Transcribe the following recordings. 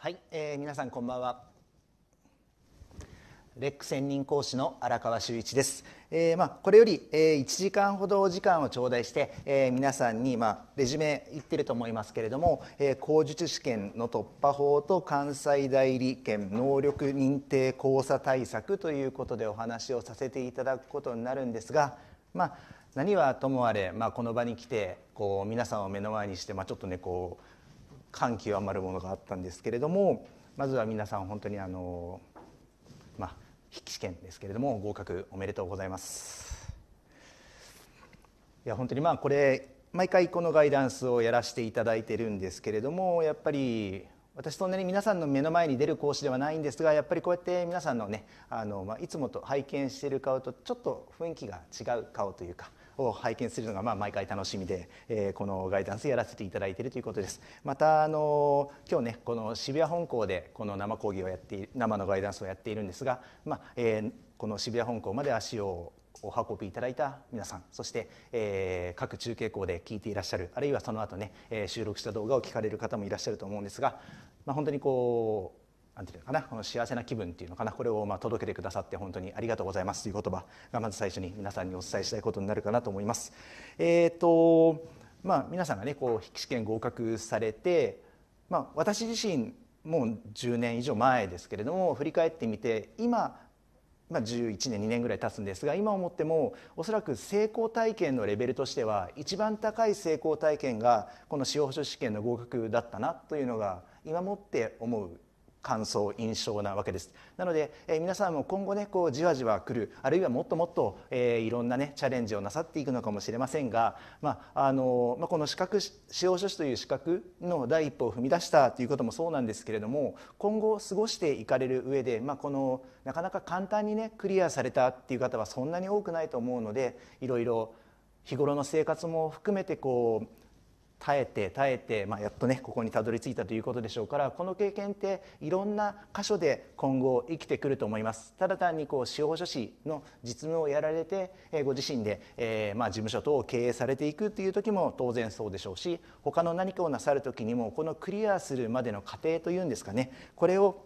はい、えー、皆さんこんばんはレック専任講師の荒川修一です、えー、まあ、これより、えー、1時間ほどお時間を頂戴して、えー、皆さんに、まあ、レジュメ言ってると思いますけれども、え高試験の突破法と関西代理権能力認定交差対策ということでお話をさせていただくことになるんですが、まあ、何はともあれ、まあ、この場に来てこう皆さんを目の前にして、まあ、ちょっとねこう感極まるものがあったんですけれどもまずは皆さん本当にあのまあ筆記試験ですけれども合格おめでとうございます。いや本当にまあこれ毎回このガイダンスをやらせていただいてるんですけれどもやっぱり私そんなに皆さんの目の前に出る講師ではないんですがやっぱりこうやって皆さんのねあの、まあ、いつもと拝見している顔とちょっと雰囲気が違う顔というかを拝見するのがまあ毎回楽しみで、えー、このガイダンスやらせていただいているということですまたあの今日ねこの渋谷本校でこの生講義をやっている生のガイダンスをやっているんですが、まあえー、この渋谷本校まで足をお運びいただいた皆さんそして、えー、各中継校で聞いていらっしゃるあるいはその後ね、えー、収録した動画を聞かれる方もいらっしゃると思うんですが、まあ、本当にこうなんていうのかなこの幸せな気分っていうのかなこれをま届けてくださって本当にありがとうございますという言葉がまず最初に皆さんにお伝えしたいことになるかなと思います。えーとまあ、皆さんがねこう筆記試験合格されて、まあ、私自身もう10年以上前ですけれども振り返ってみて今まあ、11年2年ぐらい経つんですが今思ってもおそらく成功体験のレベルとしては一番高い成功体験がこの司法書士試験の合格だったなというのが今もって思う感想印象なわけですなので、えー、皆さんも今後ねこうじわじわ来るあるいはもっともっと、えー、いろんなねチャレンジをなさっていくのかもしれませんが、まああのまあ、この資格使用書士という資格の第一歩を踏み出したということもそうなんですけれども今後過ごしていかれる上で、まあ、このなかなか簡単にねクリアされたっていう方はそんなに多くないと思うのでいろいろ日頃の生活も含めてこう耐えて耐えて、まあ、やっとねここにたどり着いたということでしょうからこの経験っていろんな箇所で今後生きてくると思いますただ単にこう司法書士の実務をやられて、えご自身で、えー、まあ、事務所等を経営されていくっていう時も当然そうでしょうし他の何かをなさる時にもこのクリアするまでの過程というんですかねこれを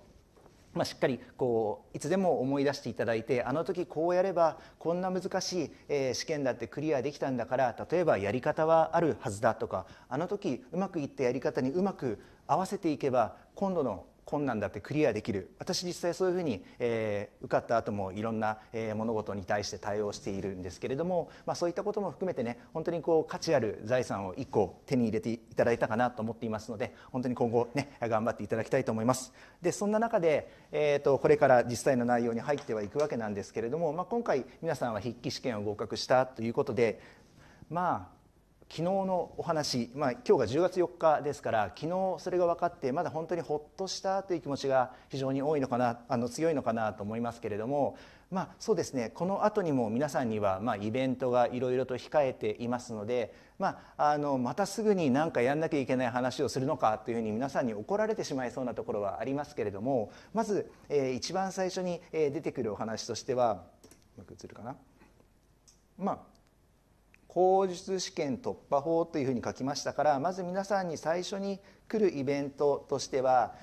まあ、しっかりこういつでも思い出していただいてあの時こうやればこんな難しい、え試験だってクリアできたんだから例えばやり方はあるはずだとかあの時うまくいったやり方にうまく合わせていけば今度の困難だってクリアできる私実際そういうふうに、えー、受かった後もいろんな、えー、物事に対して対応しているんですけれども、まあ、そういったことも含めてね本当にこう価値ある財産を1個手に入れていただいたかなと思っていますので本当に今後ね頑張っていただきたいと思いますでそんな中で、えーと、とこれから実際の内容に入ってはいくわけなんですけれども、まあ、今回皆さんは筆記試験を合格したということでまあ昨日のお話、まあ、今日が10月4日ですから昨日それが分かってまだ本当にほっとしたという気持ちが非常に多いのかなあの強いのかなと思いますけれども、まあ、そうですねこの後にも皆さんには、まあ、イベントがいろいろと控えていますので、まあ、あのまたすぐに何かやんなきゃいけない話をするのかというふうに皆さんに怒られてしまいそうなところはありますけれどもまず、えー、一番最初に出てくるお話としてはうまく映るかな。まあ口述試験突破法というふうに書きましたからまず皆さんに最初に来るイベントとしては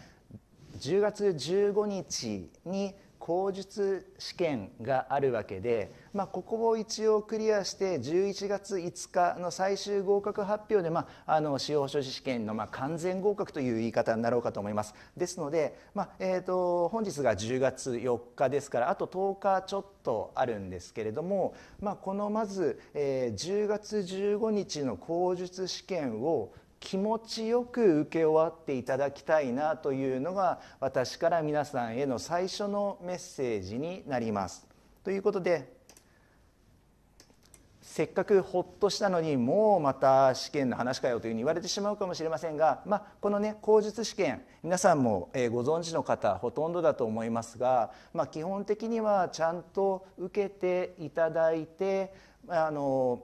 10月15日に口述試験があるわけで、まあ、ここを一応クリアして11月5日の最終合格発表で、まあ、あの司法書士試験のまあ完全合格という言い方になろうかと思いますですので、まあえと、本日が10月4日ですからあと10日ちょっとあるんですけれども、まあ、このまず、え10月15日の口述試験を気持ちよく受け終わっていただきたいなというのが私から皆さんへの最初のメッセージになります。ということでせっかくほっとしたのにもうまた試験の話かよというふうに言われてしまうかもしれませんが、まあ、このね口述試験皆さんもご存知の方ほとんどだと思いますが、まあ、基本的にはちゃんと受けていただいてあの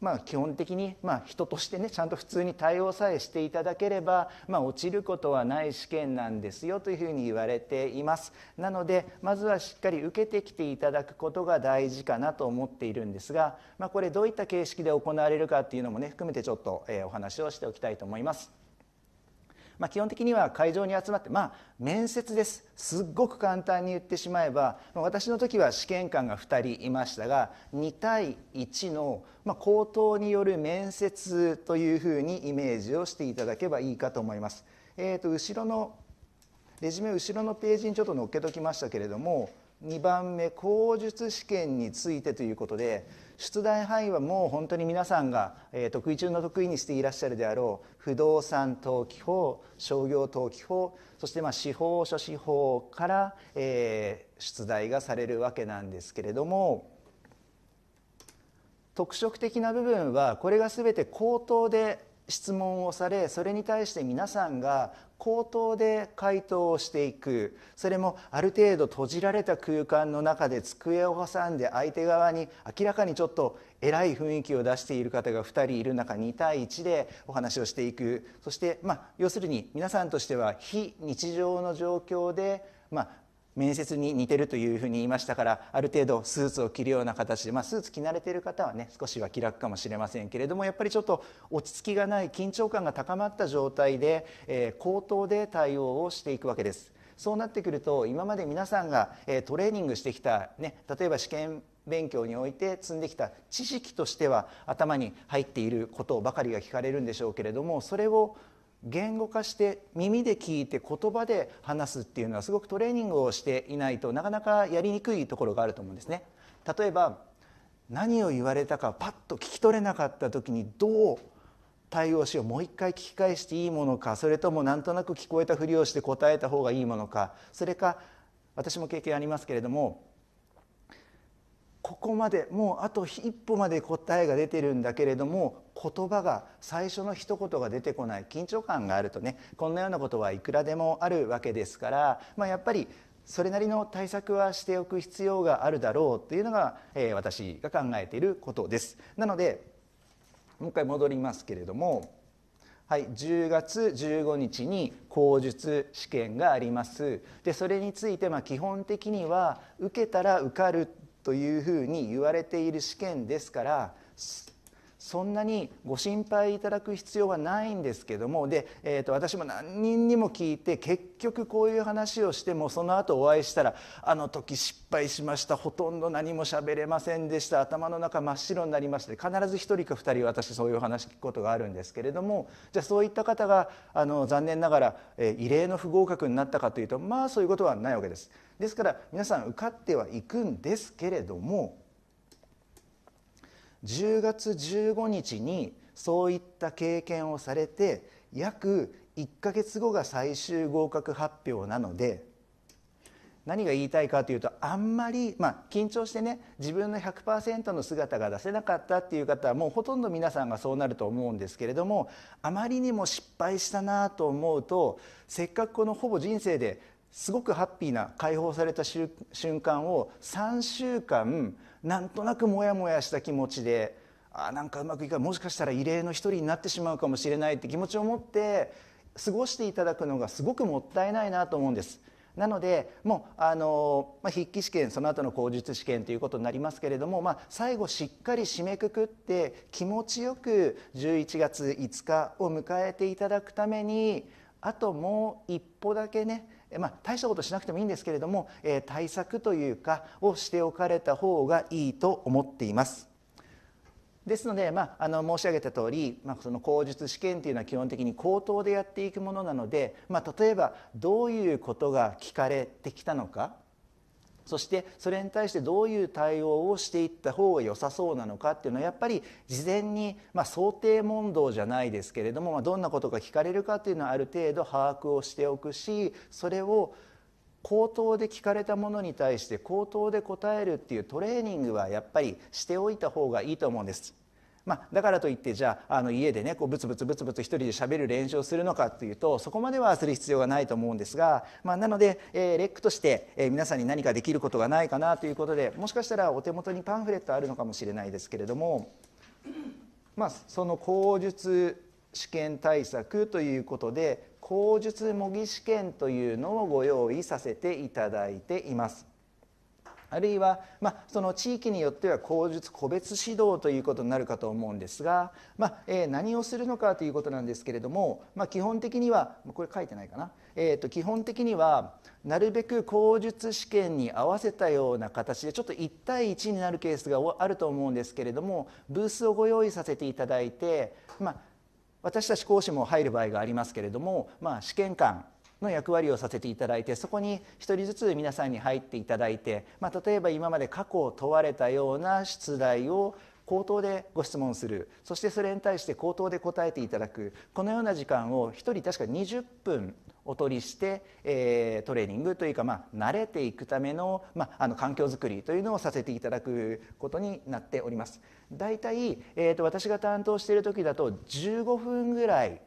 まあ、基本的に、まあ、人としてねちゃんと普通に対応さえしていただければ、まあ、落ちることはない試験なんですよというふうに言われていますなのでまずはしっかり受けてきていただくことが大事かなと思っているんですが、まあ、これどういった形式で行われるかっていうのもね含めてちょっと、えお話をしておきたいと思います。まあ、基本的には会場に集まってまあ面接ですすっごく簡単に言ってしまえばま私の時は試験官が2人いましたが2対1の、まあ、口頭による面接というふうにイメージをしていただけばいいかと思います。えーと、と後ろのレジュメ後ろのページにちょっと載っけときましたけれども2番目口述試験についてということで出題範囲はもう本当に皆さんが、え得意中の得意にしていらっしゃるであろう不動産登記法商業登記法そしてまあ司法書士法から、え出題がされるわけなんですけれども。特色的な部分はこれが全て口頭で質問をされそれに対して皆さんが口頭で回答をしていくそれもある程度閉じられた空間の中で机を挟んで相手側に明らかにちょっと偉い雰囲気を出している方が2人いる中2対1でお話をしていくそしてまあ要するに皆さんとしては非日常の状況でまあ面接に似てるというふうに言いましたからある程度スーツを着るような形で、まあ、スーツ着慣れてる方はね少しは気楽かもしれませんけれどもやっぱりちょっと落ち着きがない緊張感が高まった状態で、えー、口頭で対応をしていくわけです。そうなってくると今まで皆さんが、えー、トレーニングしてきた、ね、例えば試験勉強において積んできた知識としては頭に入っていることばかりが聞かれるんでしょうけれどもそれを言語化して耳で聞いて言葉で話すっていうのはすごくトレーニングをしていないとなかなかやりにくいところがあると思うんですね。例えば何を言われたかパッと聞き取れなかった時にどう対応しようもう一回聞き返していいものかそれともなんとなく聞こえたふりをして答えた方がいいものかそれか私も経験ありますけれどもここまでもうあと一歩まで答えが出てるんだけれども言葉が最初の一言が出てこない緊張感があるとねこんなようなことはいくらでもあるわけですから、まあ、やっぱりそれなりの対策はしておく必要があるだろうというのが、えー、私が考えていることです。なのでもう一回戻りますけれども、はい、10月15日に口述試験がありますでそれについてま基本的には受けたら受かるというふうに言われている試験ですからそんなにご心配いただく必要はないんですけどもで、えー、と私も何人にも聞いて結局こういう話をしてもその後お会いしたら「あの時失敗しましたほとんど何も喋れませんでした頭の中真っ白になりまして」必ず1人か2人私そういう話聞くことがあるんですけれどもじゃあそういった方があの残念ながら、えー、異例の不合格になったかというとまあそういうことはないわけです。ですから皆さん受かってはいくんですけれども10月15日にそういった経験をされて約1ヶ月後が最終合格発表なので何が言いたいかというとあんまり、まあ、緊張してね自分の100%の姿が出せなかったっていう方はもうほとんど皆さんがそうなると思うんですけれどもあまりにも失敗したなと思うとせっかくこのほぼ人生ですごくハッピーな解放された瞬間を3週間なんとなくモヤモヤした気持ちであなんかうまくいかもしかしたら異例の一人になってしまうかもしれないって気持ちを持って過ごしていただくのがすごくもったいないなと思うんです。なのでもうあの、まあ、筆記試験その後の口述試験ということになりますけれども、まあ、最後しっかり締めくくって気持ちよく11月5日を迎えていただくためにあともう一歩だけねまあ、大したことしなくてもいいんですけれども、えー、対策というかをしておかれた方がいいと思っています。ですので、まあ、あの申し上げた通り、まあ、その口述試験というのは基本的に口頭でやっていくものなので、まあ、例えばどういうことが聞かれてきたのかそしてそれに対してどういう対応をしていった方が良さそうなのかっていうのはやっぱり事前に、まあ、想定問答じゃないですけれども、まあ、どんなことが聞かれるかっていうのはある程度把握をしておくしそれを口頭で聞かれたものに対して口頭で答えるっていうトレーニングはやっぱりしておいた方がいいと思うんです。まあ、だからといってじゃああの家でねこうブツブツブツブツ一人でしゃべる練習をするのかというとそこまではする必要がないと思うんですが、まあ、なので、えレックとして、え皆さんに何かできることがないかなということでもしかしたらお手元にパンフレットあるのかもしれないですけれども、まあ、その口述試験対策ということで口述模擬試験というのをご用意させていただいています。あるいは、まあ、その地域によっては口述個別指導ということになるかと思うんですが、まあえー、何をするのかということなんですけれども、まあ、基本的にはこれ書いてないかな、えーと、基本的にはなるべく口述試験に合わせたような形でちょっと1対1になるケースがあると思うんですけれどもブースをご用意させていただいて、まあ、私たち講師も入る場合がありますけれども、まあ、試験官の役割をさせていただいてそこに1人ずつ皆さんに入っていただいて、まあ、例えば今まで過去を問われたような出題を口頭でご質問するそしてそれに対して口頭で答えていただくこのような時間を1人確か20分お取りして、えー、トレーニングというか、まあ、慣れていくための,、まあ、あの環境づくりというのをさせていただくことになっております。だいたい、えーと私が担当している時だと15分ぐらい、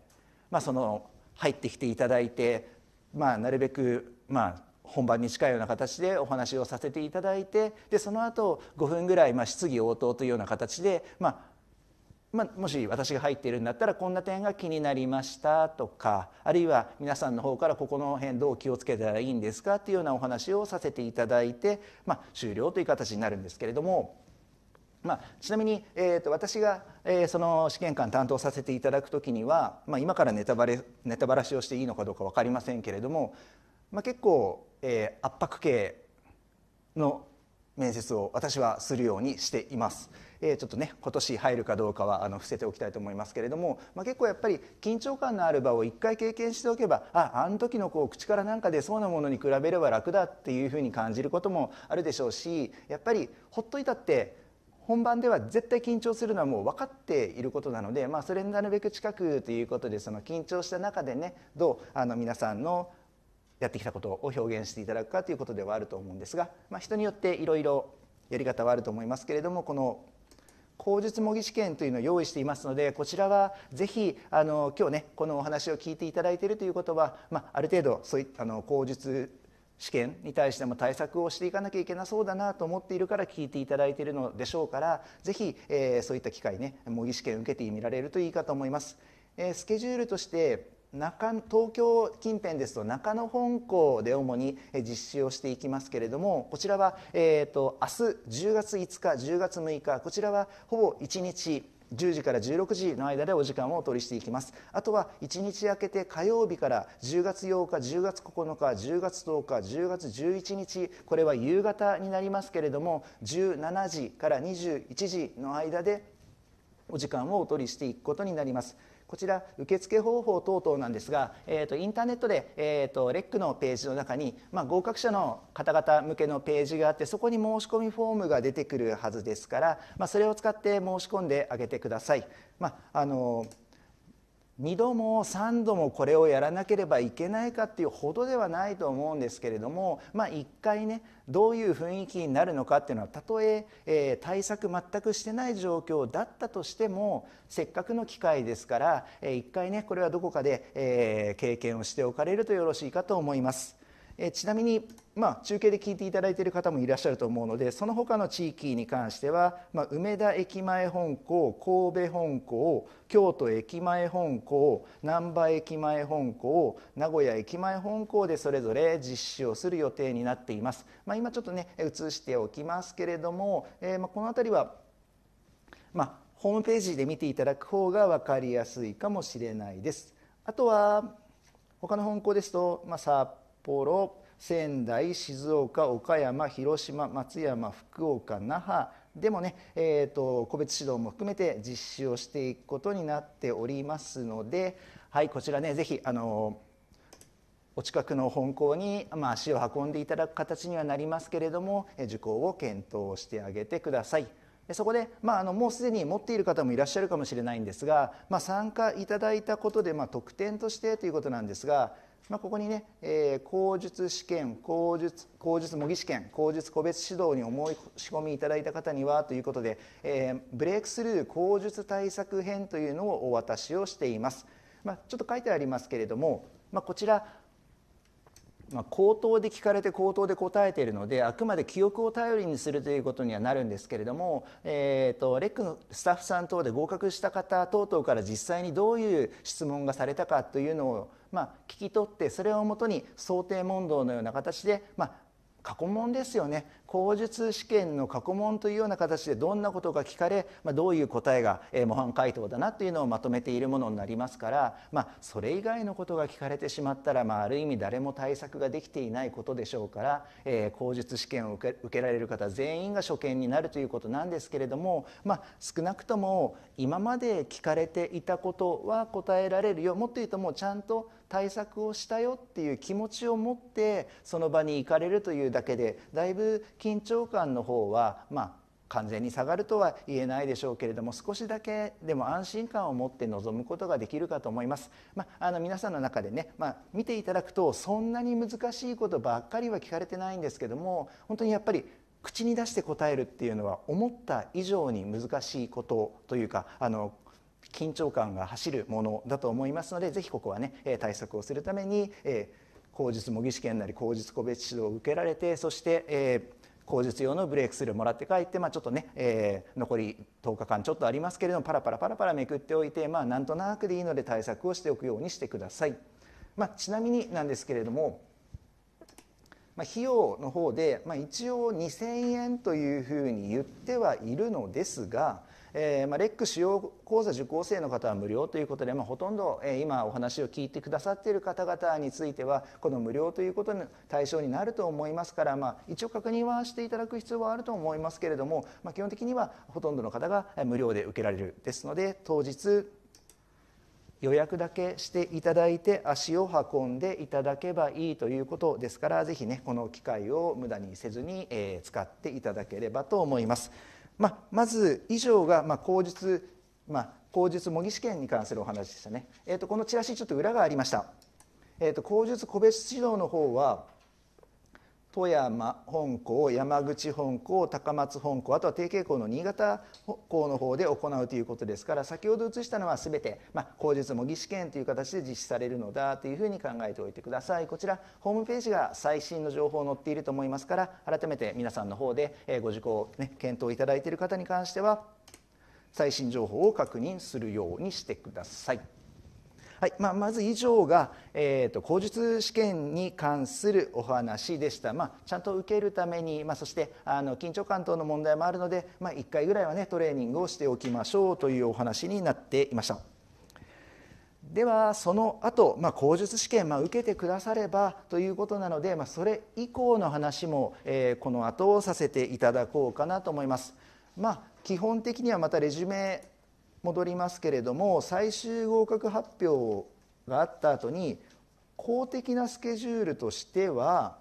まあ、その入ってきていただいてまあ、なるべく、まあ、本番に近いような形でお話をさせていただいてでその後5分ぐらい、まあ、質疑応答というような形で、まあまあ、もし私が入っているんだったらこんな点が気になりましたとかあるいは皆さんの方からここの辺どう気をつけたらいいんですかっていうようなお話をさせていただいて、まあ、終了という形になるんですけれども、まあ、ちなみに、えーと私がえー、その試験官担当させていただく時には、まあ、今からネタバレネタバラシをしていいのかどうか分かりませんけれども、まあ、結構、えー、圧迫系の面接を私はするようにしています。えちょっとね今年入るかどうかはあの伏せておきたいと思いますけれども、まあ、結構やっぱり緊張感のある場を一回経験しておけばああの時のこう口からなんか出そうなものに比べれば楽だっていうふうに感じることもあるでしょうしやっぱりほっといたって本番では絶対緊張するのはもう分かっていることなので、まあ、それになるべく近くということでその緊張した中でねどうあの皆さんのやってきたことを表現していただくかということではあると思うんですが、まあ、人によっていろいろやり方はあると思いますけれどもこの口述模擬試験というのを用意していますのでこちらはぜひあの今日ねこのお話を聞いていただいているということは、まあ、ある程度そういあの口述試験に対しても対策をしていかなきゃいけなそうだなと思っているから聞いていただいているのでしょうからぜひ、えー、そういった機会ね模擬試験受けてみられるといいかと思います。えー、スケジュールとして中東京近辺ですと中野本校で主に実施をしていきますけれどもこちらは、えーと明日10月5日10月6日こちらはほぼ1日10時から16時の間でお時間をお取りしていきますあとは1日明けて火曜日から10月8日10月9日10月10日10月11日これは夕方になりますけれども17時から21時の間でお時間をお取りしていくことになりますこちら受付方法等々なんですが、えーと、インターネットで、えーと、とレックのページの中に、まあ、合格者の方々向けのページがあってそこに申し込みフォームが出てくるはずですから、まあ、それを使って申し込んであげてください。まあ、あのー2度も3度もこれをやらなければいけないかっていうほどではないと思うんですけれども、まあ、1回ねどういう雰囲気になるのかっていうのはたとええー、対策全くしてない状況だったとしてもせっかくの機会ですから、えー、1回ねこれはどこかで、えー、経験をしておかれるとよろしいかと思います。えちなみに、まあ、中継で聞いていただいている方もいらっしゃると思うのでその他の地域に関しては、まあ、梅田駅前本校神戸本校京都駅前本校難波駅前本校名古屋駅前本校でそれぞれ実施をする予定になっています、まあ、今ちょっとね映しておきますけれども、えー、まこの辺りは、まホームページで見ていただく方が分かりやすいかもしれないですあとは他の本校ですと、まあ、札幌仙台静岡岡山広島松山福岡那覇でもね、えーと、個別指導も含めて実施をしていくことになっておりますので、はい、こちらね是非あのお近くの本校に、まあ、足を運んでいただく形にはなりますけれども受講を検討してあげてください。でそこで、まあ、あのもうすでに持っている方もいらっしゃるかもしれないんですが、まあ、参加いただいたことで、まあ、特典としてということなんですがまあ、ここにね、えー、口述試験口述口述模擬試験口述個別指導に思い込みいただいた方にはということで、えー、ブレイクスルー口述対策編というのをお渡しをしています、まあ、ちょっと書いてありますけれども、まあ、こちらまあ、口頭で聞かれて口頭で答えているのであくまで記憶を頼りにするということにはなるんですけれども、えーと、レックのスタッフさん等で合格した方等々から実際にどういう質問がされたかというのを、まあ、聞き取ってそれをもとに想定問答のような形で、まあ、過去問ですよね口述試験の過去問というような形でどんなことが聞かれ、まあ、どういう答えが模範解答だなというのをまとめているものになりますから、まあ、それ以外のことが聞かれてしまったら、まあ、ある意味誰も対策ができていないことでしょうから、えー、口述試験を受けられる方全員が初見になるということなんですけれども、まあ、少なくとも今まで聞かれていたことは答えられるよもっと言うともうちゃんと対策をしたよっていう気持ちを持ってその場に行かれるというだけでだいぶ緊張感の方はまあ完全に下がるとは言えないでしょうけれども少しだけでも安心感を持って臨むことができるかと思います、まあ、あの皆さんの中でね、まあ、見ていただくとそんなに難しいことばっかりは聞かれてないんですけども本当にやっぱり口に出して答えるっていうのは思った以上に難しいことというかあの緊張感が走るものだと思いますのでぜひここはね対策をするために口述模擬試験なり口述個別指導を受けられてそして口述用のブレイクスルーもらって帰って、まあ、ちょっとね、えー、残り10日間ちょっとありますけれどもパラパラパラパラめくっておいて、まあ、なんとなくでいいので対策をしておくようにしてください。まあ、ちなみになんですけれども、まあ、費用の方で、まあ、一応2000円というふうに言ってはいるのですが、えー、まあ、レック使用講座受講生の方は無料ということで、まあ、ほとんど、えー、今お話を聞いてくださっている方々についてはこの無料ということの対象になると思いますから、まあ、一応確認はしていただく必要はあると思いますけれども、まあ、基本的にはほとんどの方が無料で受けられるですので当日予約だけしていただいて足を運んでいただけばいいということですからぜひねこの機会を無駄にせずに、えー、使っていただければと思います。まあ、まず以上が、まあ、口述、まあ、口述模擬試験に関するお話でしたね、えーと、このチラシちょっと裏がありました、えーと口述個別指導の方は富山本校山口本校高松本校あとは定型校の新潟校の方で行うということですから先ほど映したのは全て、まあ、口述模擬試験という形で実施されるのだというふうに考えておいてくださいこちらホームページが最新の情報載っていると思いますから改めて皆さんの方でご受講、ね、検討いただいている方に関しては最新情報を確認するようにしてください。はいまあ、まず以上が、えーと、口述試験に関するお話でした、まあ、ちゃんと受けるために、まあ、そしてあの緊張感等の問題もあるので、まあ、1回ぐらいはねトレーニングをしておきましょうというお話になっていました。ではその後、まあ口述試験、まあ、受けてくださればということなので、まあ、それ以降の話も、えー、この後させていただこうかなと思います。まあ、基本的にはまたレジュメ戻りますけれども最終合格発表があった後に公的なスケジュールとしては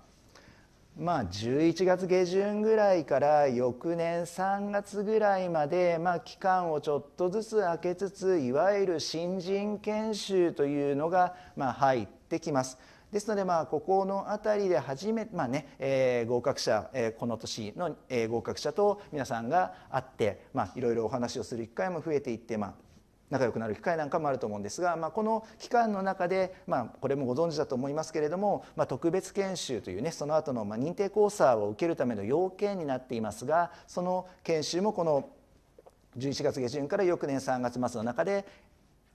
まあ11月下旬ぐらいから翌年3月ぐらいまでまあ期間をちょっとずつ空けつついわゆる新人研修というのがまあ入ってきます。ですのでまあここの辺りで初めて、まあねえー、合格者、えー、この年の、合格者と皆さんが会っていろいろお話をする機会も増えていって、まあ、仲良くなる機会なんかもあると思うんですが、まあ、この期間の中で、まあ、これもご存知だと思いますけれども、まあ、特別研修というねその後のまの認定講座を受けるための要件になっていますがその研修もこの11月下旬から翌年3月末の中で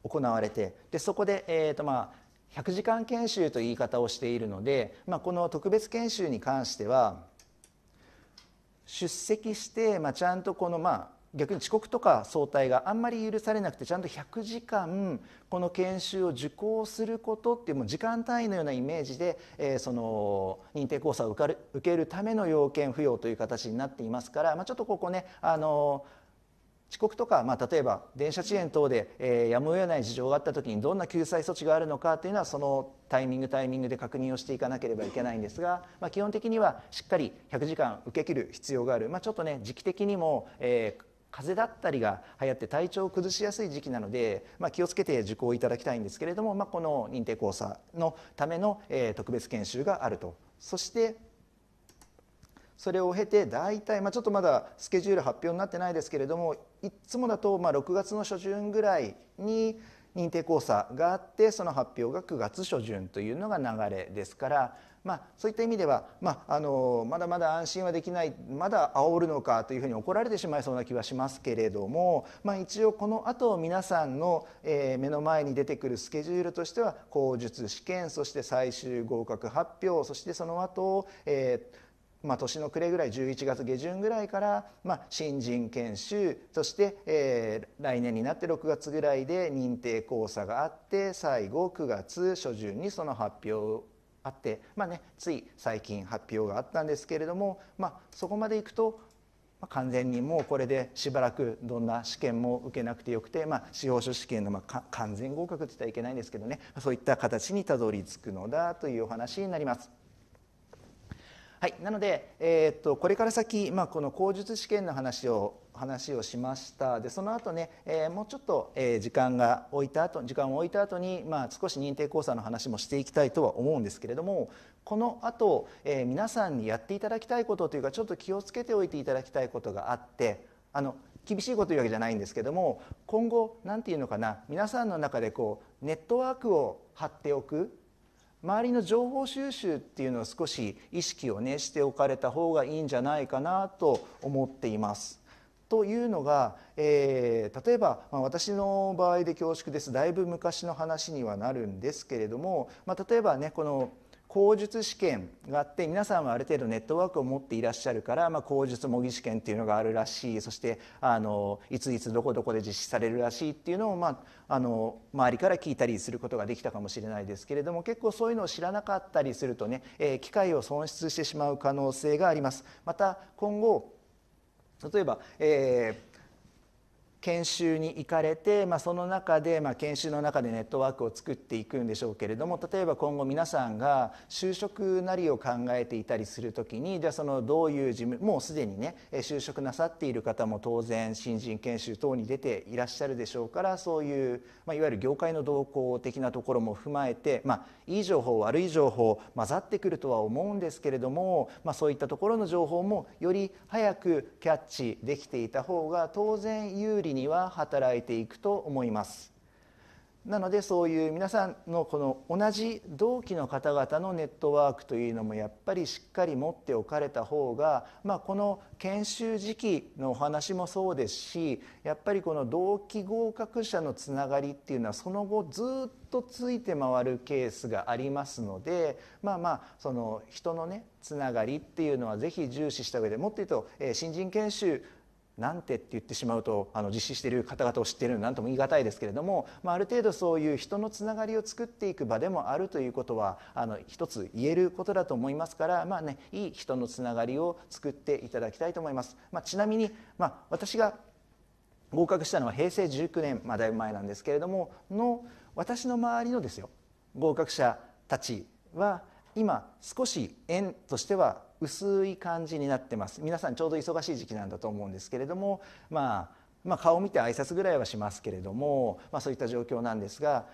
行われてでそこで、えーとまあ100時間研修という言い方をしているので、まあ、この特別研修に関しては出席して、まあ、ちゃんとこのまあ逆に遅刻とか早退があんまり許されなくてちゃんと100時間この研修を受講することっていうもう時間単位のようなイメージで、えー、その認定講座を受かる受けるための要件付与という形になっていますから、まあ、ちょっとここねあのー遅刻とか、まあ、例えば電車遅延等で、えー、やむを得ない事情があった時にどんな救済措置があるのかというのはそのタイミングタイミングで確認をしていかなければいけないんですが、まあ、基本的にはしっかり100時間受け切る必要がある、まあ、ちょっとね時期的にも、えー、風邪だったりが流行って体調を崩しやすい時期なので、まあ、気をつけて受講いただきたいんですけれども、まあ、この認定講座のための、えー、特別研修があると。そしてそれを経て大体、まあ、ちょっとまだスケジュール発表になってないですけれどもいつもだとまあ6月の初旬ぐらいに認定講座があってその発表が9月初旬というのが流れですから、まあ、そういった意味では、まあ、あのまだまだ安心はできないまだ煽るのかというふうに怒られてしまいそうな気はしますけれども、まあ、一応この後皆さんの、え目の前に出てくるスケジュールとしては口述試験そして最終合格発表そしてその後、えーまあ、年の暮れぐらい11月下旬ぐらいから、まあ、新人研修そして、えー、来年になって6月ぐらいで認定講座があって最後9月初旬にその発表あって、まあね、つい最近発表があったんですけれども、まあ、そこまでいくと完全にもうこれでしばらくどんな試験も受けなくてよくて、まあ、司法書試験のまあ完全合格って言ったらいけないんですけどねそういった形にたどり着くのだというお話になります。はい、なので、えー、っとこれから先、まあ、この口述試験の話を話をしましたでその後ね、えー、もうちょっと、えー、時間が置いた後時間を置いた後にまあ、少し認定講座の話もしていきたいとは思うんですけれどもこの後、えー、皆さんにやっていただきたいことというかちょっと気をつけておいていただきたいことがあってあの厳しいこと言うわけじゃないんですけども今後何て言うのかな皆さんの中でこうネットワークを張っておく周りの情報収集っていうのを少し意識をねしておかれた方がいいんじゃないかなと思っています。というのが、えー、例えば、まあ、私の場合で恐縮ですだいぶ昔の話にはなるんですけれども、まあ、例えばねこの「口述試験があって皆さんはある程度ネットワークを持っていらっしゃるから、まあ、口述模擬試験っていうのがあるらしいそしてあのいついつどこどこで実施されるらしいっていうのを、まあ、あの周りから聞いたりすることができたかもしれないですけれども結構そういうのを知らなかったりするとね、えー、機会を損失してしまう可能性があります。また今後例えば、えー研修に行かれて、まあ、その中で、まあ、研修の中でネットワークを作っていくんでしょうけれども例えば今後皆さんが就職なりを考えていたりする時にじゃあそのどういう事務もうすでにね就職なさっている方も当然新人研修等に出ていらっしゃるでしょうからそういう、まあ、いわゆる業界の動向的なところも踏まえて、まあ、いい情報悪い情報混ざってくるとは思うんですけれども、まあ、そういったところの情報もより早くキャッチできていた方が当然有利には働いていくと思います。なのでそういう皆さんのこの同じ同期の方々のネットワークというのもやっぱりしっかり持っておかれた方が、まあ、この研修時期のお話もそうですしやっぱりこの同期合格者のつながりっていうのはその後ずっとついて回るケースがありますのでまあまあその人のねつながりっていうのはぜひ重視した上でもっと言うと、え新人研修なんてって言ってしまうとあの実施している方々を知っているの何とも言い難いですけれども、まあ、ある程度そういう人のつながりを作っていく場でもあるということはあの一つ言えることだと思いますから、まあね、いい人のつながりを作っていただきたいと思います。まあ、ちなみに、まあ、私が合格したのは平成19年、まあ、だいぶ前なんですけれどもの私の周りのですよ合格者たちは今少し円としては薄い感じになってます皆さんちょうど忙しい時期なんだと思うんですけれども、まあ、まあ顔見て挨拶ぐらいはしますけれども、まあ、そういった状況なんですが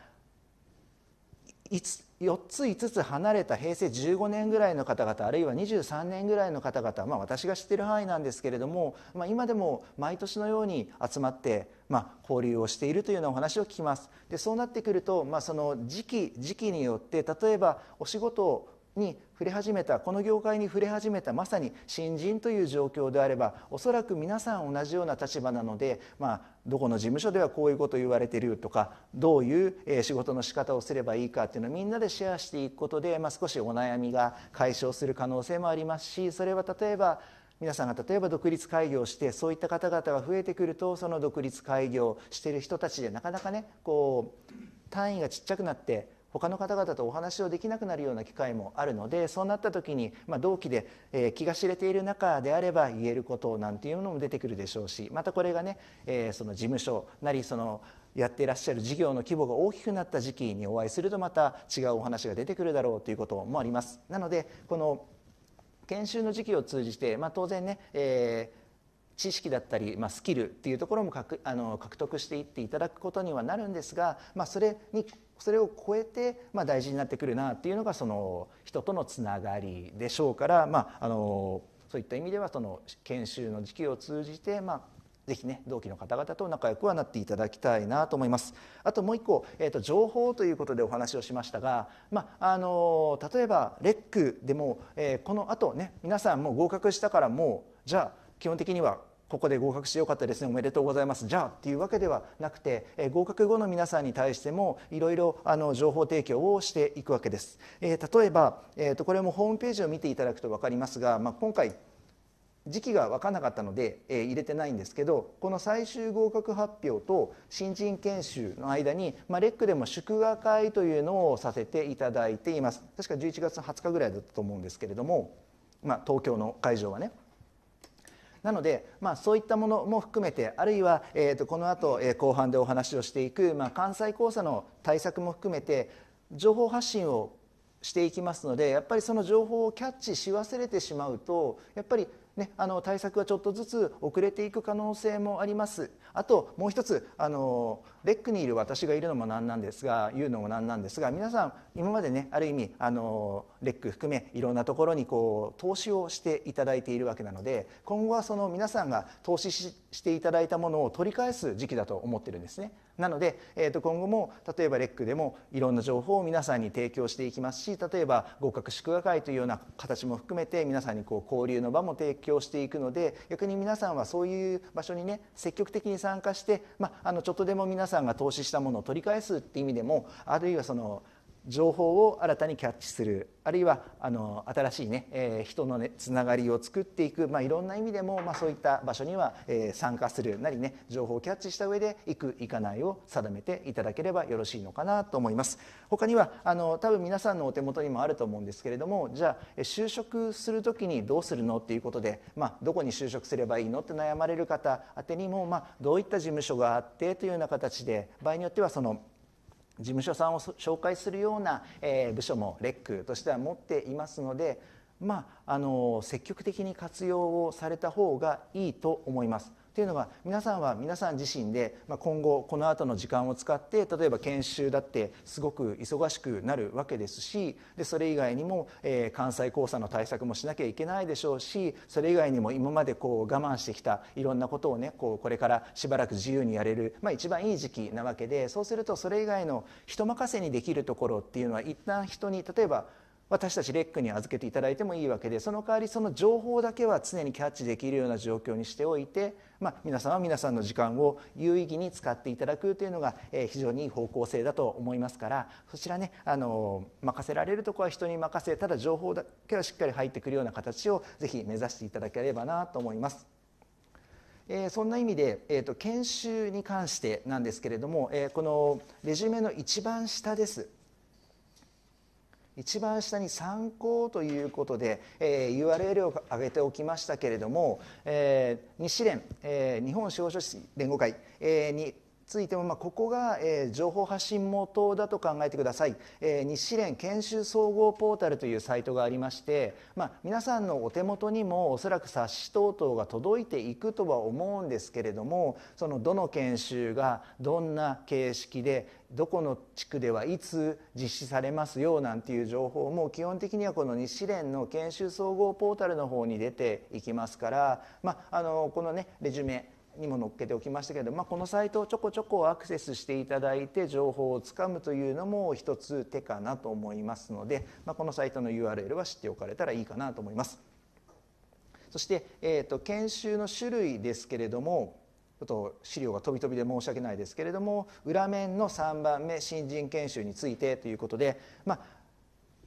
4つ5つ離れた平成15年ぐらいの方々あるいは23年ぐらいの方々、まあ、私が知ってる範囲なんですけれども、まあ、今でも毎年のように集まって、まあ、交流をしているというようなお話を聞きます。でそうなってくると、まあ、その時期時期によって例えばお仕事に触れ始めたこの業界に触れ始めたまさに新人という状況であればおそらく皆さん同じような立場なので、まあ、どこの事務所ではこういうこと言われてるとかどういう仕事の仕方をすればいいかっていうのをみんなでシェアしていくことで、まあ、少しお悩みが解消する可能性もありますしそれは例えば皆さんが例えば独立開業してそういった方々が増えてくるとその独立開業してる人たちでなかなかねこう単位がちっちゃくなって他の方々とお話をできなくなるような機会もあるのでそうなった時に、まあ、同期で、えー、気が知れている中であれば言えることなんていうのも出てくるでしょうしまたこれがね、えー、その事務所なりそのやっていらっしゃる事業の規模が大きくなった時期にお会いするとまた違うお話が出てくるだろうということもあります。なのでこの研修の時期を通じて、まあ、当然ね、えー知識だったり、まあ、スキルっていうところもあの獲得していっていただくことにはなるんですが、まあ、それにそれを超えて、まあ、大事になってくるなっていうのがその人とのつながりでしょうから、まあ、あのそういった意味ではその研修の時期を通じて、まあ、ぜひね同期の方々と仲良くはなっていただきたいなと思います。あともう一個、えーと、情報ということでお話をしましたが、まああの例えばレックでも、えー、この後ね皆さんもう合格したからもうじゃあ基本的にはここで合格してよかったですねおめでとうございますじゃあっていうわけではなくて、え合格後の皆さんに対してもいろいろあの情報提供をしていくわけです、え例えば、えー、とこれもホームページを見ていただくと分かりますが、ま今回時期が分からなかったので、え入れてないんですけどこの最終合格発表と新人研修の間に、まレックでも祝賀会というのをさせていただいています確か11月20日ぐらいだったと思うんですけれども、ま東京の会場はね。なので、まあ、そういったものも含めてあるいは、えーと、この後、えー、後半でお話をしていく、まあ、関西交差の対策も含めて情報発信をしていきますのでやっぱりその情報をキャッチし忘れてしまうとやっぱりね、あの対策はちょっとずつ遅れていく可能性もありますあともう一つあのレックにいる私がいるのもなんなんですが言うのもなんなんですが皆さん今までねある意味あのレック含めいろんなところにこう投資をしていただいているわけなので今後はその皆さんが投資していただいたものを取り返す時期だと思ってるんですね。なので、えー、と今後も例えばレックでもいろんな情報を皆さんに提供していきますし例えば合格祝賀会というような形も含めて皆さんにこう交流の場も提供強していくので逆に皆さんはそういう場所にね積極的に参加して、まあ、あのちょっとでも皆さんが投資したものを取り返すって意味でもあるいはその情報を新たにキャッチするあるいはあの新しいね、えー、人の、ね、つながりを作っていく、まあ、いろんな意味でも、まあ、そういった場所には、えー、参加するなりね情報をキャッチした上で行く行かないを定めていただければよろしいのかなと思います他にはあの多分皆さんのお手元にもあると思うんですけれどもじゃあ就職する時にどうするのっていうことで、まあ、どこに就職すればいいのって悩まれる方宛てにも、まあ、どういった事務所があってというような形で場合によってはその事務所さんを紹介するような、え部署もレックとしては持っていますので、まあ、あの積極的に活用をされた方がいいと思います。というのは皆さんは皆さん自身で、まあ、今後この後の時間を使って例えば研修だってすごく忙しくなるわけですしでそれ以外にも、え関西交差の対策もしなきゃいけないでしょうしそれ以外にも今までこう我慢してきたいろんなことをねこうこれからしばらく自由にやれる、まあ、一番いい時期なわけでそうするとそれ以外の人任せにできるところっていうのは一旦人に例えば私たちレックに預けていただいてもいいわけでその代わりその情報だけは常にキャッチできるような状況にしておいて、まあ、皆さんは皆さんの時間を有意義に使っていただくというのが、え非常にいい方向性だと思いますからそちらねあの任せられるとこは人に任せただ情報だけはしっかり入ってくるような形をぜひ目指していただければなと思います。えー、そんな意味で、えーと、と研修に関してなんですけれども、えー、このレジュメの一番下です。一番下に参考ということで、えー、URL を上げておきましたけれども、えー、日連、えー、日本司法書士連合会、えー、についても、まあ、ここが、えー、情報発信元だと考えてください、えー、日試連研修総合ポータルというサイトがありまして、まあ、皆さんのお手元にもおそらく冊子等々が届いていくとは思うんですけれどもそのどの研修がどんな形式でどこの地区ではいつ実施されますよなんていう情報も基本的にはこの日試連の研修総合ポータルの方に出ていきますから、まあ、あのこのねレジュメにも載っけておきましたけど、まあ、このサイトをちょこちょこアクセスしていただいて情報をつかむというのも一つ手かなと思いますので、まあ、このサイトの URL は知っておかれたらいいかなと思いますそして、えーと、研修の種類ですけれどもちょっと資料が飛び飛びで申し訳ないですけれども裏面の3番目新人研修についてということで、まあ、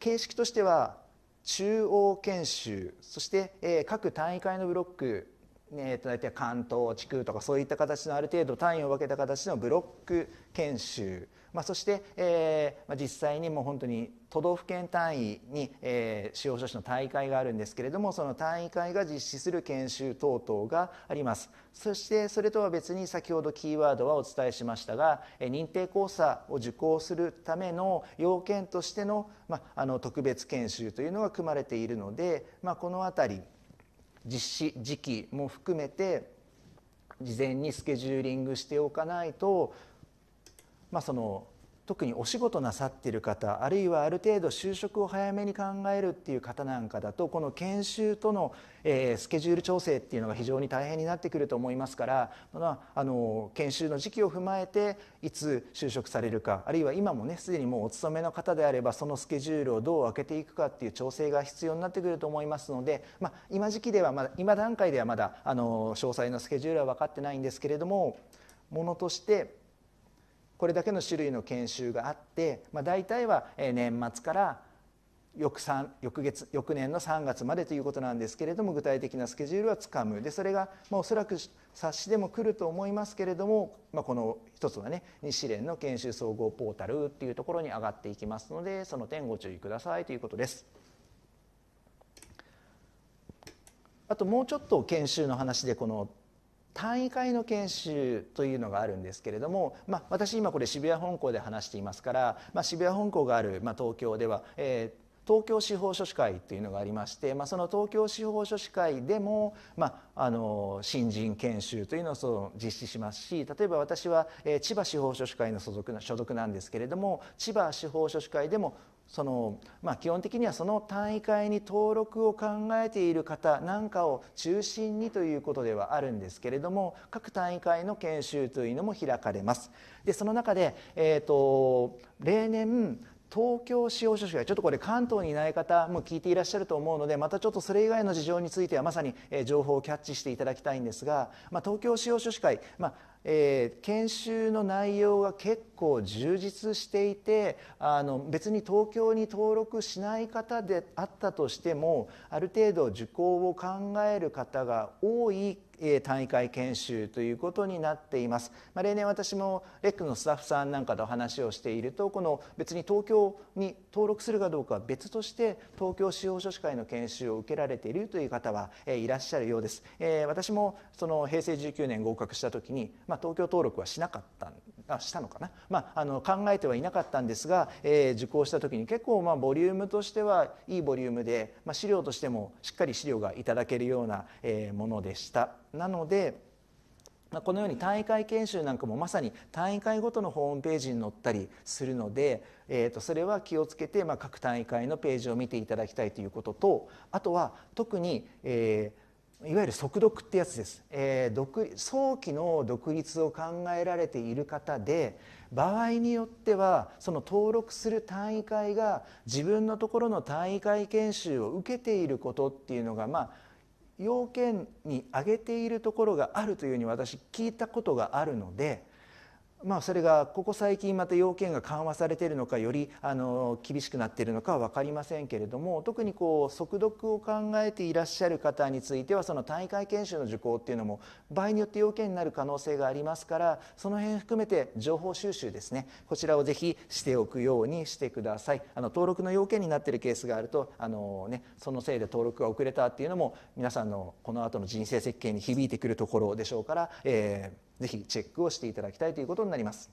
形式としては中央研修そして、えー、各単位会のブロックえー、と大体関東地区とかそういった形のある程度単位を分けた形のブロック研修、まあ、そして、えーまあ、実際にもう本当に都道府県単位に、えー、司法書士の大会があるんですけれどもその単位会が実施する研修等々がありますそしてそれとは別に先ほどキーワードはお伝えしましたが、えー、認定講座を受講するための要件としての,、まあ、あの特別研修というのが組まれているので、まあ、この辺り実施時期も含めて事前にスケジューリングしておかないと、まあ、その特にお仕事なさっている方あるいはある程度就職を早めに考えるっていう方なんかだとこの研修との、えー、スケジュール調整っていうのが非常に大変になってくると思いますから、まあ、あの研修の時期を踏まえていつ就職されるかあるいは今もねすでにもうお勤めの方であればそのスケジュールをどう開けていくかっていう調整が必要になってくると思いますので、まあ、今時期ではまだ今段階ではまだあの詳細なスケジュールは分かってないんですけれどもものとしてこれだけの種類の研修があって、まあ、大体は年末から翌翌月翌年の3月までということなんですけれども具体的なスケジュールはつかむでそれが、まあ、おそらく冊子でも来ると思いますけれども、まあ、この一つはね日試練の研修総合ポータルっていうところに上がっていきますのでその点ご注意くださいということです。あともうちょっと研修の話でこの単位会の研修というのがあるんですけれども、まあ、私今これ渋谷本校で話していますから、まあ、渋谷本校がある、まあ、東京では、えー、東京司法書士会というのがありまして、まあ、その東京司法書士会でも、まあ、あの新人研修というのをそ実施しますし例えば私は、えー、千葉司法書士会の所属所属なんですけれども千葉司法書士会でもそのまあ、基本的にはその単位会に登録を考えている方なんかを中心にということではあるんですけれども各単位会の研修というのも開かれます。でその中で、えーと、例年東京司法書士会ちょっとこれ関東にいない方も聞いていらっしゃると思うのでまたちょっとそれ以外の事情についてはまさに情報をキャッチしていただきたいんですが、まあ、東京司法書士会、まあえー、研修の内容が結構充実していてあの別に東京に登録しない方であったとしてもある程度受講を考える方が多い単位会研修ということになっています、まあ、例年私もレックのスタッフさんなんかと話をしているとこの別に東京に登録するかどうかは別として東京司法書士会の研修を受けられているという方はいらっしゃるようです、えー、私もその平成19年合格した時に、まあ、東京登録はしなかったんあしたのかな、まあ、あの考えてはいなかったんですが、えー、受講した時に結構まあボリュームとしてはいいボリュームで、まあ、資料としてもしっかり資料がいただけるような、えー、ものでした。なのでこのように位会研修なんかもまさに単位会ごとのホームページに載ったりするので、えー、とそれは気をつけて、まあ、各大会のページを見ていただきたいということとあとは特に、えー、いわゆる速読ってやつです、えー、独早期の独立を考えられている方で場合によってはその登録する単位会が自分のところの単位会研修を受けていることっていうのがまあ要件に挙げているところがあるというふうに私聞いたことがあるのでまあ、それがここ最近また要件が緩和されているのかよりあの厳しくなっているのかは分かりませんけれども特にこう速読を考えていらっしゃる方についてはその大会研修の受講っていうのも場合によって要件になる可能性がありますからその辺含めて情報収集ですねこちらをぜひしておくようにしてくださいあの登録の要件になっているケースがあるとあの、ね、そのせいで登録が遅れたっていうのも皆さんのこの後の人生設計に響いてくるところでしょうから、えーぜひチェックをしていただきたいということになります。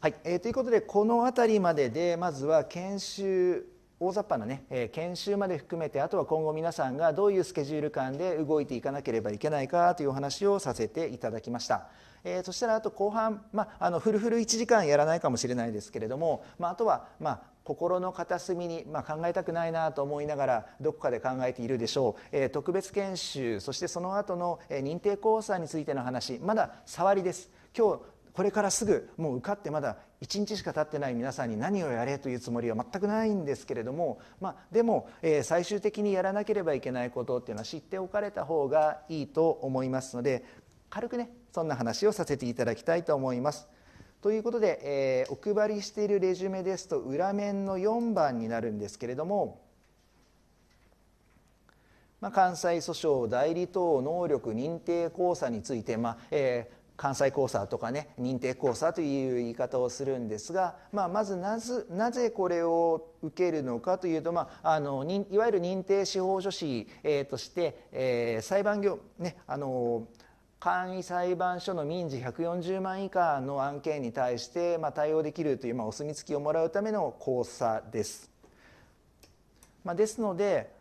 はいえー、ということでこの辺りまででまずは研修大雑把なね、えー、研修まで含めてあとは今後皆さんがどういうスケジュール感で動いていかなければいけないかというお話をさせていただきました。えー、そしたらあと後半、まあ、あのフルフル1時間やらないかもしれないですけれども、まあ、あとは、まあ、心の片隅に、まあ、考えたくないなと思いながらどこかで考えているでしょう、えー、特別研修そしてその後の、え認定講座についての話まだ触りです今日これからすぐもう受かってまだ1日しか経ってない皆さんに何をやれというつもりは全くないんですけれども、まあ、でも、えー、最終的にやらなければいけないことっていうのは知っておかれた方がいいと思いますので軽くねそんな話をさせていただきたいと思います。ということで、えー、お配りしているレジュメですと裏面の4番になるんですけれども、まあ、関西訴訟代理等能力認定交差について、まあえー、関西交差とかね認定交差という言い方をするんですが、まあ、まずなぜなぜこれを受けるのかというと、まあ、あのいわゆる認定司法書士、えー、として、えー、裁判業、ね、あの簡易裁判所の民事140万以下の案件に対して、ま対応できるという、まお墨付きをもらうための交差です。まですので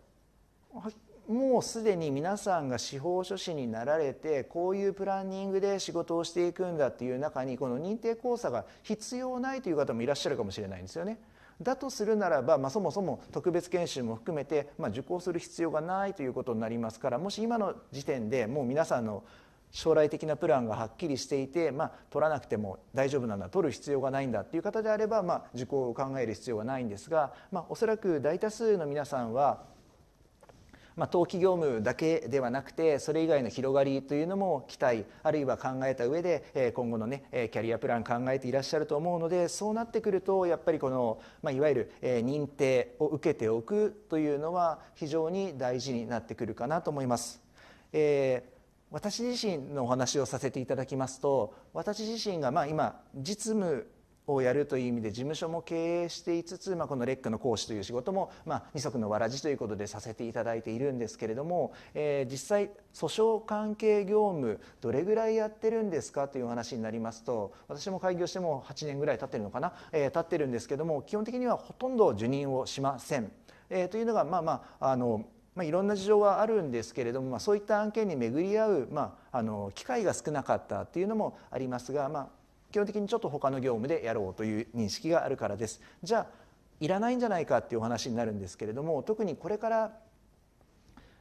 もうすでに皆さんが司法書士になられてこういうプランニングで仕事をしていくんだっていう中にこの認定交差が必要ないという方もいらっしゃるかもしれないんですよね。だとするならば、まあ、そもそも特別研修も含めて、まあ、受講する必要がないということになりますからもし今の時点でもう皆さんの将来的なプランがはっきりしていて、まあ、取らなくても大丈夫なんだ取る必要がないんだっていう方であれば、まあ、受講を考える必要はないんですが、まあ、おそらく大多数の皆さんは、まあ、登記業務だけではなくてそれ以外の広がりというのも期待あるいは考えた上で、え今後のね、えキャリアプラン考えていらっしゃると思うのでそうなってくるとやっぱりこの、まあ、いわゆる、え認定を受けておくというのは非常に大事になってくるかなと思います。えー私自身のお話をさせていただきますと私自身がま今実務をやるという意味で事務所も経営していつつ、まあ、このレックの講師という仕事も、まあ、二足のわらじということでさせていただいているんですけれども、えー、実際訴訟関係業務どれぐらいやってるんですかというお話になりますと私も開業しても8年ぐらい経ってるのかな、えー、経ってるんですけども基本的にはほとんど受任をしません。えー、というのがまあまああのまあ、いろんな事情はあるんですけれども、まあ、そういった案件に巡り合う、まあ、あの機会が少なかったっていうのもありますが、まあ、基本的にちょっと他の業務でやろうという認識があるからです。じゃあいらないんじゃないかっていうお話になるんですけれども特にこれから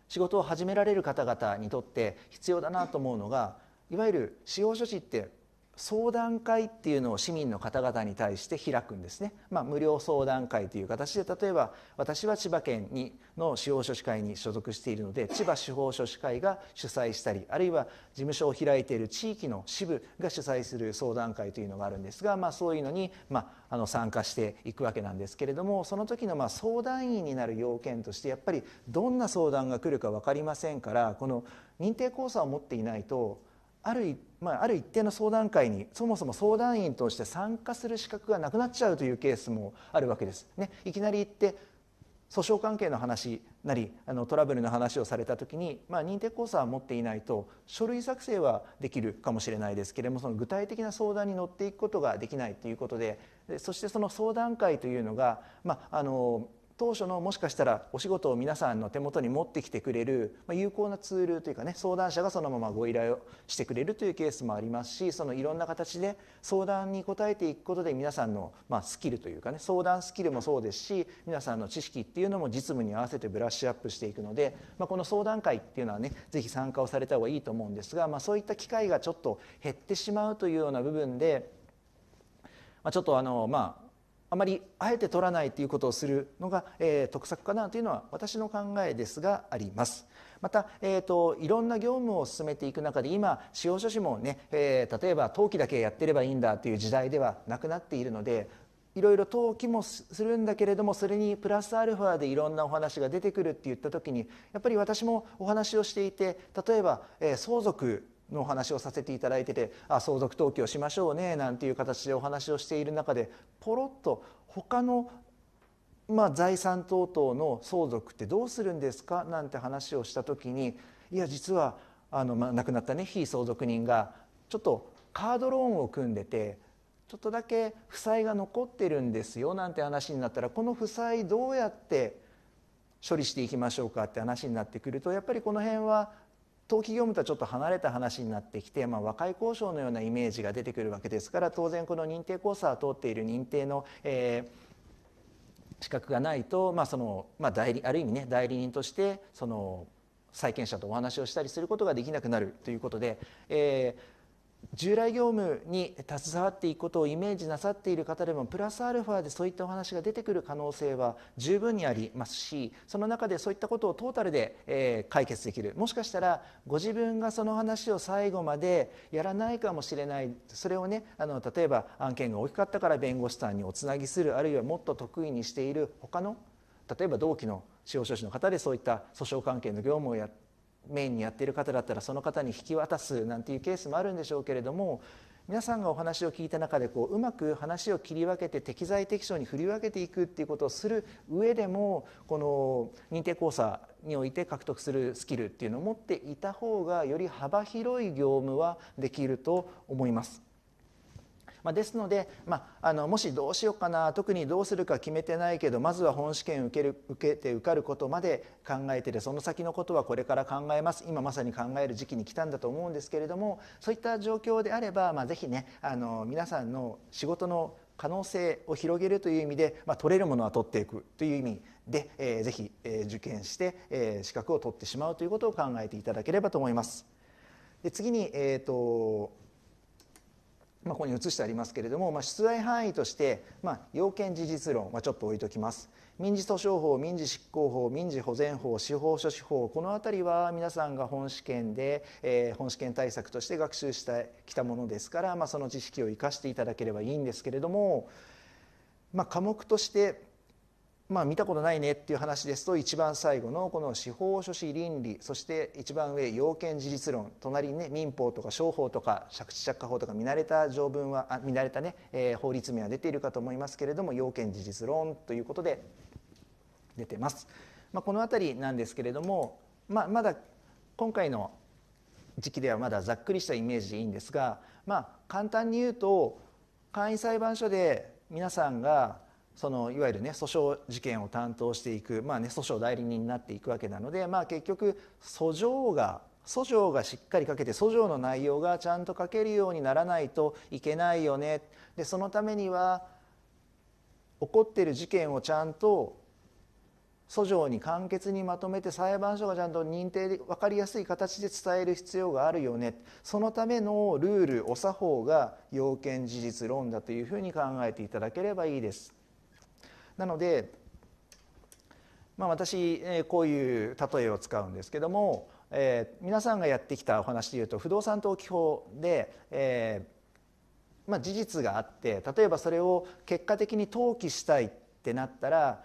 仕事を始められる方々にとって必要だなと思うのがいわゆる使用書士って相談会っていうのを市民の方々に対して開くんですね、まあ、無料相談会という形で例えば私は千葉県にの司法書士会に所属しているので千葉司法書士会が主催したりあるいは事務所を開いている地域の支部が主催する相談会というのがあるんですが、まあ、そういうのに、まあ、あの参加していくわけなんですけれどもその時のまあ相談員になる要件としてやっぱりどんな相談が来るか分かりませんからこの認定講座を持っていないとある一まあ、ある一定の相談会にそもそも相談員として参加する資格がなくなっちゃうというケースもあるわけです。ね、いきなり行って訴訟関係の話なりあのトラブルの話をされた時に、まあ、認定講座は持っていないと書類作成はできるかもしれないですけれどもその具体的な相談に乗っていくことができないということででそしてその相談会というのが、まあ、あの当初のもしかしたらお仕事を皆さんの手元に持ってきてくれる、有効なツールというかね相談者がそのままご依頼をしてくれるというケースもありますしそのいろんな形で相談に応えていくことで皆さんの、まスキルというかね相談スキルもそうですし皆さんの知識っていうのも実務に合わせてブラッシュアップしていくので、まあ、この相談会っていうのはね是非参加をされた方がいいと思うんですが、まあ、そういった機会がちょっと減ってしまうというような部分で、まあ、ちょっとあのまああまりあえて取らないということをするのが、えー、得策かなというのは私の考えですがあります。また、えーと、いろんな業務を進めていく中で今司法書士もね、えー、例えば登記だけやってればいいんだという時代ではなくなっているのでいろいろ登記もするんだけれどもそれにプラスアルファでいろんなお話が出てくるって言った時にやっぱり私もお話をしていて例えば、え相続のお話をさせていただいててあ相続登記をしましょうねなんていう形でお話をしている中でポロッと他のまあ、財産等々の相続ってどうするんですかなんて話をした時にいや実はあの、まあ、亡くなったね非相続人がちょっとカードローンを組んでてちょっとだけ負債が残ってるんですよなんて話になったらこの負債どうやって処理していきましょうかって話になってくるとやっぱりこの辺は登記業務とはちょっと離れた話になってきて、まあ、和解交渉のようなイメージが出てくるわけですから当然この認定コースは通っている認定の、えー、資格がないと、まあそのまあ、代理ある意味ね代理人としてその債権者とお話をしたりすることができなくなるということで、えー従来業務に携わっていくことをイメージなさっている方でもプラスアルファでそういったお話が出てくる可能性は十分にありますしその中でそういったことをトータルで、え解決できるもしかしたらご自分がその話を最後までやらないかもしれないそれをねあの例えば案件が大きかったから弁護士さんにおつなぎするあるいはもっと得意にしている他の例えば同期の司法書士の方でそういった訴訟関係の業務をやメインにやっている方だったらその方に引き渡すなんていうケースもあるんでしょうけれども皆さんがお話を聞いた中でこううまく話を切り分けて適材適所に振り分けていくっていうことをする上でもこの認定講座において獲得するスキルっていうのを持っていた方がより幅広い業務はできると思います。まあ、ですので、まあ、あのもしどうしようかな特にどうするか決めてないけどまずは本試験受ける受けて受かることまで考えてるその先のことはこれから考えます今まさに考える時期に来たんだと思うんですけれどもそういった状況であれば、まあ、ぜひねあの皆さんの仕事の可能性を広げるという意味で、まあ、取れるものは取っていくという意味で、えー、ぜひ、えー、受験して、えー、資格を取ってしまうということを考えていただければと思います。で次に、えーとまあ、ここに移してありますけれども、まあ、出題範囲として、まあ、要件事実論はちょっと置いときます民事訴訟法民事執行法民事保全法司法書士法この辺りは皆さんが本試験で、えー、本試験対策として学習してきたものですから、まあ、その知識を生かしていただければいいんですけれども、まあ、科目としてまあ、見たことないねっていう話ですと一番最後のこの司法書士倫理そして一番上要件事実論隣にね民法とか商法とか借地借家法とか見慣れた条文はあ見慣れたね、えー、法律名は出ているかと思いますけれども要件事実論ということで出てます。まあ、この辺りなんですけれども、まあ、まだ今回の時期ではまだざっくりしたイメージでいいんですが、まあ、簡単に言うと簡易裁判所で皆さんがそのいわゆるね訴訟事件を担当していく、まあね、訴訟代理人になっていくわけなので、まあ、結局訴状が訴状がしっかり書けて訴状の内容がちゃんと書けるようにならないといけないよねでそのためには起こっている事件をちゃんと訴状に簡潔にまとめて裁判所がちゃんと認定で分かりやすい形で伝える必要があるよねそのためのルールお作法が要件事実論だというふうに考えていただければいいです。なので、まあ、私こういう例えを使うんですけども、えー、皆さんがやってきたお話でいうと不動産登記法で、えーまあ、事実があって例えばそれを結果的に登記したいってなったら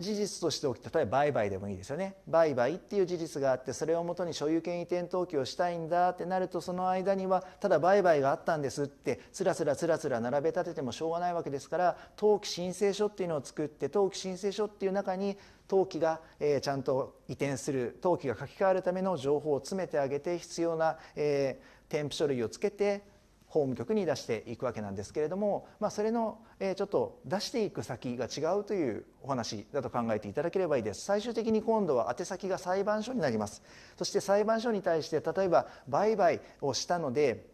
事実として起きた例えば売買でもいいですよね売買っていう事実があってそれをもとに所有権移転登記をしたいんだってなるとその間にはただ売買があったんですってつらつらつらつら並べ立ててもしょうがないわけですから登記申請書っていうのを作って登記申請書っていう中に登記が、えちゃんと移転する登記が書き換わるための情報を詰めてあげて必要な、え添付書類をつけて法務局に出していくわけなんですけれども、まあ、それの、えー、ちょっと出していく先が違うというお話だと考えていただければいいです最終的に今度は宛先が裁判所になりますそして裁判所に対して例えば売買をしたので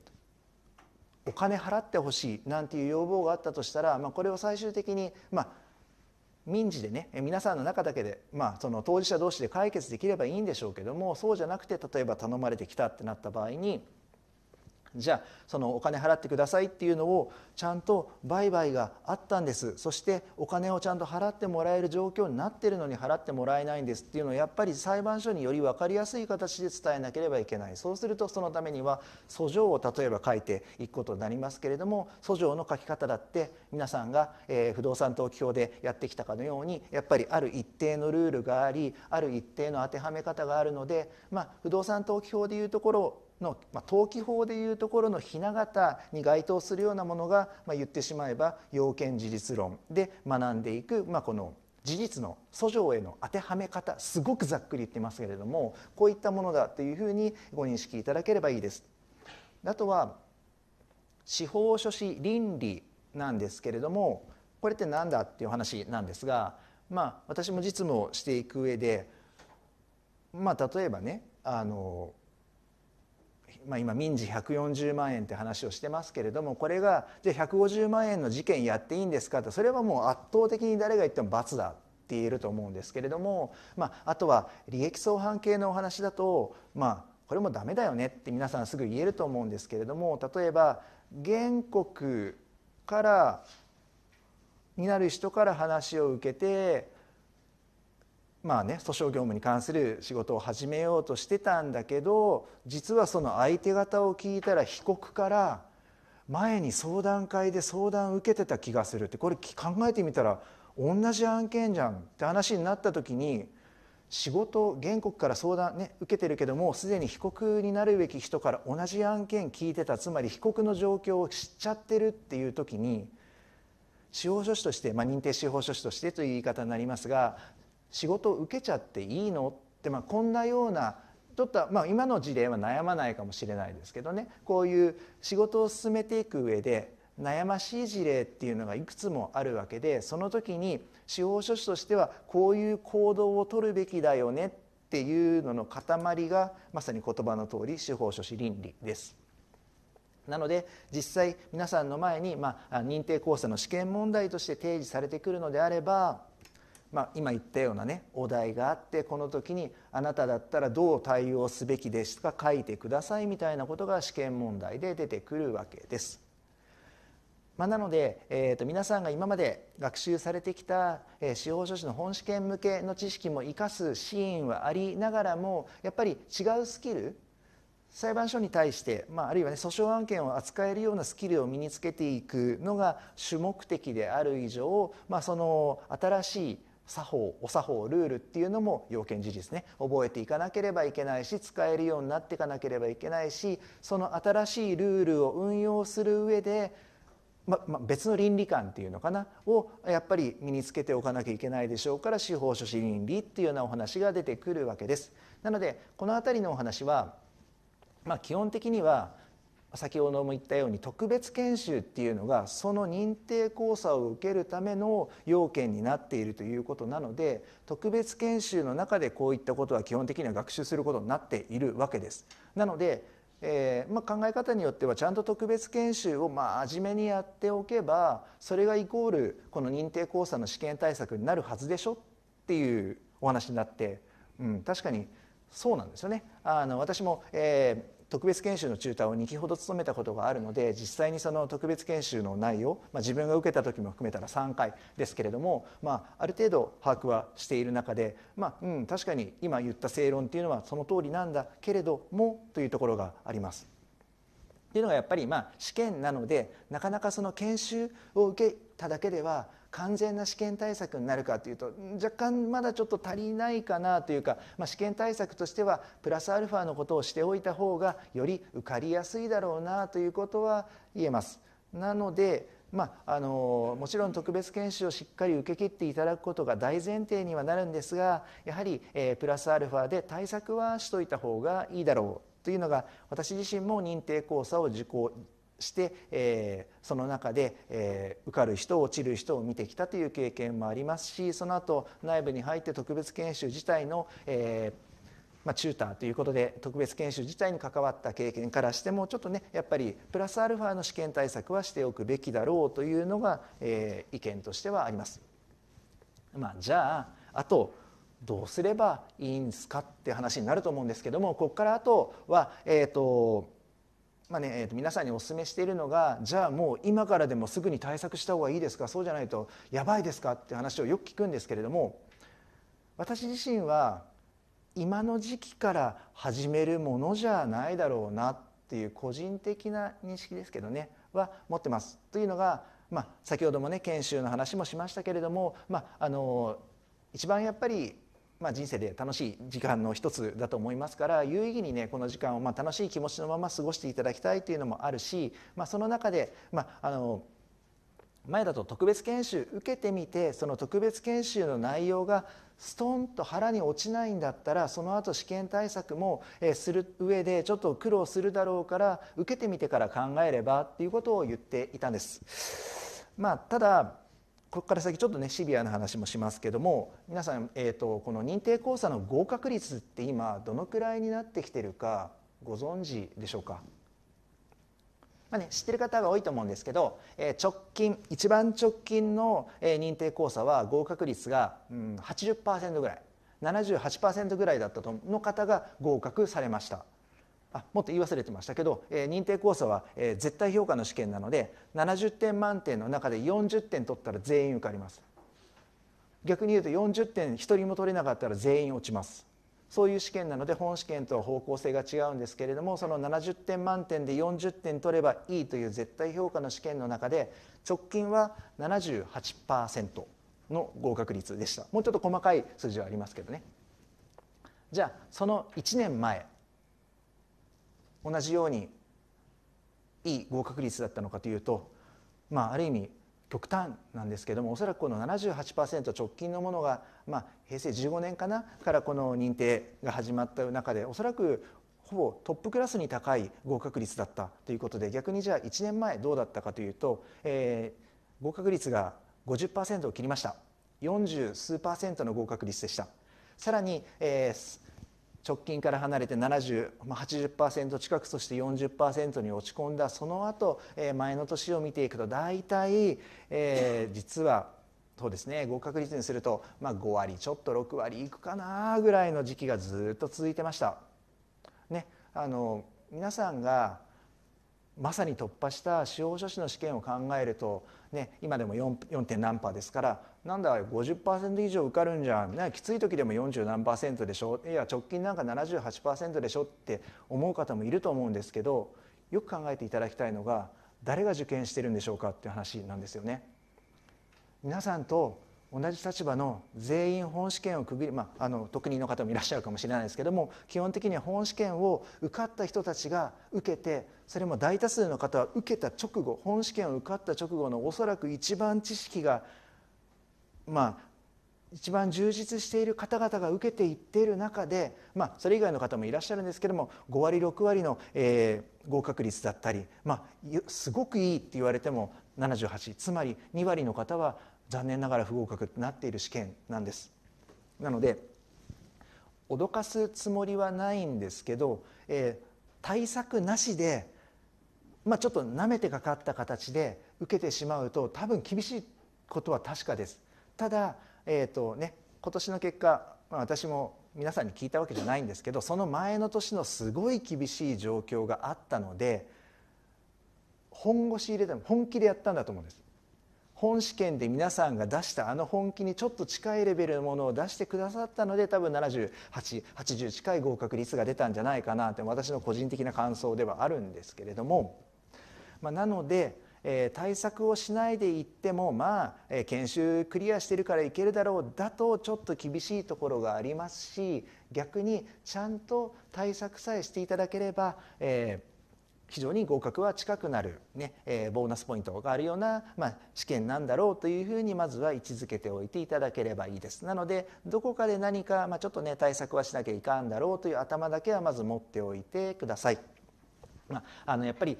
お金払ってほしいなんていう要望があったとしたら、まあ、これを最終的に、まあ、民事でね皆さんの中だけで、まあ、その当事者同士で解決できればいいんでしょうけどもそうじゃなくて例えば頼まれてきたってなった場合にじゃあそのお金払ってくださいっていうのをちゃんと売買があったんですそしてお金をちゃんと払ってもらえる状況になってるのに払ってもらえないんですっていうのをやっぱり裁判所により分かりやすい形で伝えなければいけないそうするとそのためには訴状を例えば書いていくことになりますけれども訴状の書き方だって皆さんが、えー、不動産登記表でやってきたかのようにやっぱりある一定のルールがありある一定の当てはめ方があるので、まあ、不動産登記表でいうところの、まあ、登記法でいうところのひな形に該当するようなものが、まあ、言ってしまえば要件事実論で学んでいく、まあ、この事実の訴状への当てはめ方すごくざっくり言ってますけれどもこういったものだというふうにご認識いただければいいです。あとは司法書士倫理なんですけれどもこれって何だっていう話なんですが、まあ、私も実務をしていく上で、まあ、例えばねあのまあ、今民事140万円って話をしてますけれどもこれがじゃあ150万円の事件やっていいんですかとそれはもう圧倒的に誰が言っても罰だって言えると思うんですけれども、まあ、あとは利益相反系のお話だと、まあ、これもダメだよねって皆さんすぐ言えると思うんですけれども例えば原告からになる人から話を受けてまあね、訴訟業務に関する仕事を始めようとしてたんだけど実はその相手方を聞いたら被告から前に相談会で相談受けてた気がするってこれ考えてみたら同じ案件じゃんって話になった時に仕事原告から相談、ね、受けてるけどもすでに被告になるべき人から同じ案件聞いてたつまり被告の状況を知っちゃってるっていう時に司法書士として、まあ、認定司法書士としてという言い方になりますが仕事を受けちゃっていいのって、まあ、こんなようなちょっと、まあ、今の事例は悩まないかもしれないですけどねこういう仕事を進めていく上で悩ましい事例っていうのがいくつもあるわけでその時に司法書士としてはこういう行動をとるべきだよねっていうのの塊がまさに言葉の通り司法書士倫理です。なので実際皆さんの前に、まあ、認定講座の試験問題として提示されてくるのであればまあ、今言ったようなねお題があってこの時にあなただったらどう対応すべきですか書いてくださいみたいなことが試験問題で出てくるわけです。まあ、なので、えー、と皆さんが今まで学習されてきた、えー、司法書士の本試験向けの知識も生かすシーンはありながらもやっぱり違うスキル裁判所に対して、まあ、あるいは、ね、訴訟案件を扱えるようなスキルを身につけていくのが主目的である以上、まあ、その新しい作法お作法ルールっていうのも要件事実ね覚えていかなければいけないし使えるようになっていかなければいけないしその新しいルールを運用する上で、まま、別の倫理観っていうのかなをやっぱり身につけておかなきゃいけないでしょうから司法書士倫理っていうようなお話が出てくるわけです。なのでこの辺りのお話は、まあ、基本的には先ほども言ったように特別研修っていうのがその認定考座を受けるための要件になっているということなので特別研修の中でこういったことは基本的には学習することになっているわけです。なので、えー、まあ、考え方によってはちゃんと特別研修をまあ真面目にやっておけばそれがイコールこの認定考座の試験対策になるはずでしょっていうお話になって、うん、確かにそうなんですよね。あの私も、えー特別研修のチューターを2期ほど務めたことがあるので実際にその特別研修の内容、まあ、自分が受けた時も含めたら3回ですけれども、まあ、ある程度把握はしている中で、まあ、うん、確かに今言った正論っていうのはその通りなんだけれどもというところがあります。っていうのがやっぱりまあ試験なのでなかなかその研修を受けただけでは完全な試験対策になるかというと若干まだちょっと足りないかなというか、まあ、試験対策としてはプラスアルファのことをしておいた方がより受かりやすいだろうなということは言えます。なので、まあ、あのもちろん特別研修をしっかり受け切っていただくことが大前提にはなるんですがやはり、えー、プラスアルファで対策はしといた方がいいだろうというのが私自身も認定講座を受講して、えー、その中で、えー、受かる人落ちる人を見てきたという経験もありますしその後内部に入って特別研修自体の、えーまあ、チューターということで特別研修自体に関わった経験からしてもちょっとねやっぱりプラスアルファの試験対策はしておくべきだろうというのが、えー、意見としてはあります。まあ、じゃああとどうすればいいんですかって話になると思うんですけどもここからあとは、えーとまあねえー、と皆さんにお勧めしているのがじゃあもう今からでもすぐに対策した方がいいですかそうじゃないとやばいですかって話をよく聞くんですけれども私自身は今の時期から始めるものじゃないだろうなっていう個人的な認識ですけどねは持ってます。というのが、まあ、先ほどもね研修の話もしましたけれども、まあ、あの一番やっぱりまあ、人生で楽しい時間の一つだと思いますから有意義にねこの時間をま楽しい気持ちのまま過ごしていただきたいというのもあるし、まあ、その中で、まあの前だと特別研修受けてみてその特別研修の内容がストンと腹に落ちないんだったらその後試験対策もする上でちょっと苦労するだろうから受けてみてから考えればっていうことを言っていたんです。まあ、ただここから先ちょっとねシビアな話もしますけども皆さん、えーと、この認定講座の合格率って今どのくらいになってきてるかご存知でしょうか、まあね、知ってる方が多いと思うんですけど、えー、直近一番直近の、えー、認定講座は合格率が、うん、80%ぐらい78%ぐらいだったとの方が合格されました。あもっと言い忘れてましたけど、えー、認定講座は、えー、絶対評価の試験なので70点満点の中で40点取ったら全員受かります逆に言うと40点1人も取れなかったら全員落ちますそういう試験なので本試験とは方向性が違うんですけれどもその70点満点で40点取ればいいという絶対評価の試験の中で直近は78%の合格率でしたもうちょっと細かい数字はありますけどねじゃあその1年前同じようにいい合格率だったのかというと、まあ、ある意味極端なんですけどもおそらくこの78%直近のものが、まあ、平成15年かなからこの認定が始まった中でおそらくほぼトップクラスに高い合格率だったということで逆にじゃあ1年前どうだったかというと、えー、合格率が50%を切りました40数の合格率でしたさらに、えー、直近から離れて70、まあ80、80%近くそして40%に落ち込んだその後、前の年を見ていくと大体、えー、実はそうですね合格率にすると、まあ、5割ちょっと6割いくかなぐらいの時期がずっと続いてました。ね、あの皆さんがまさに突破した司法書士の試験を考えるとね、今でも 4, 4. 何パーですからなんだ50%以上受かるんじゃん、ね、きつい時でも40何パーセントでしょいや直近なんか78%でしょって思う方もいると思うんですけどよく考えていただきたいのが誰が受験してるんでしょうかっていう話なんですよね。皆さんと同じ立場の全員本試験を区切り、まあ、あの特任の方もいらっしゃるかもしれないですけども基本的には本試験を受かった人たちが受けてそれも大多数の方は受けた直後本試験を受かった直後のおそらく一番知識がまあ一番充実している方々が受けていっている中で、まあ、それ以外の方もいらっしゃるんですけども5割6割の、えー、合格率だったり、まあ、すごくいいって言われても78つまり2割の方は残念ながら不合格となっている試験なんですなので脅かすつもりはないんですけど、えー、対策なしで、まあ、ちょっとなめてかかった形で受けてしまうと多分厳しいことは確かですただ、えーとね、今年の結果、まあ、私も皆さんに聞いたわけじゃないんですけどその前の年のすごい厳しい状況があったので本腰入れても本気でやったんだと思うんです本試験で皆さんが出したあの本気にちょっと近いレベルのものを出してくださったので多分7 8 8 0近い合格率が出たんじゃないかなって私の個人的な感想ではあるんですけれども、まあ、なので、えー、対策をしないでいってもまあ、えー、研修クリアしてるからいけるだろうだとちょっと厳しいところがありますし逆にちゃんと対策さえしていただければ、えー非常に合格は近くなる、ねえー、ボーナスポイントがあるような、まあ、試験なんだろうというふうにまずは位置づけておいていただければいいです。なのでどこかで何か、まあ、ちょっとね対策はしなきゃいかんだろうという頭だけはまず持っておいてください。まあ、あのやっぱり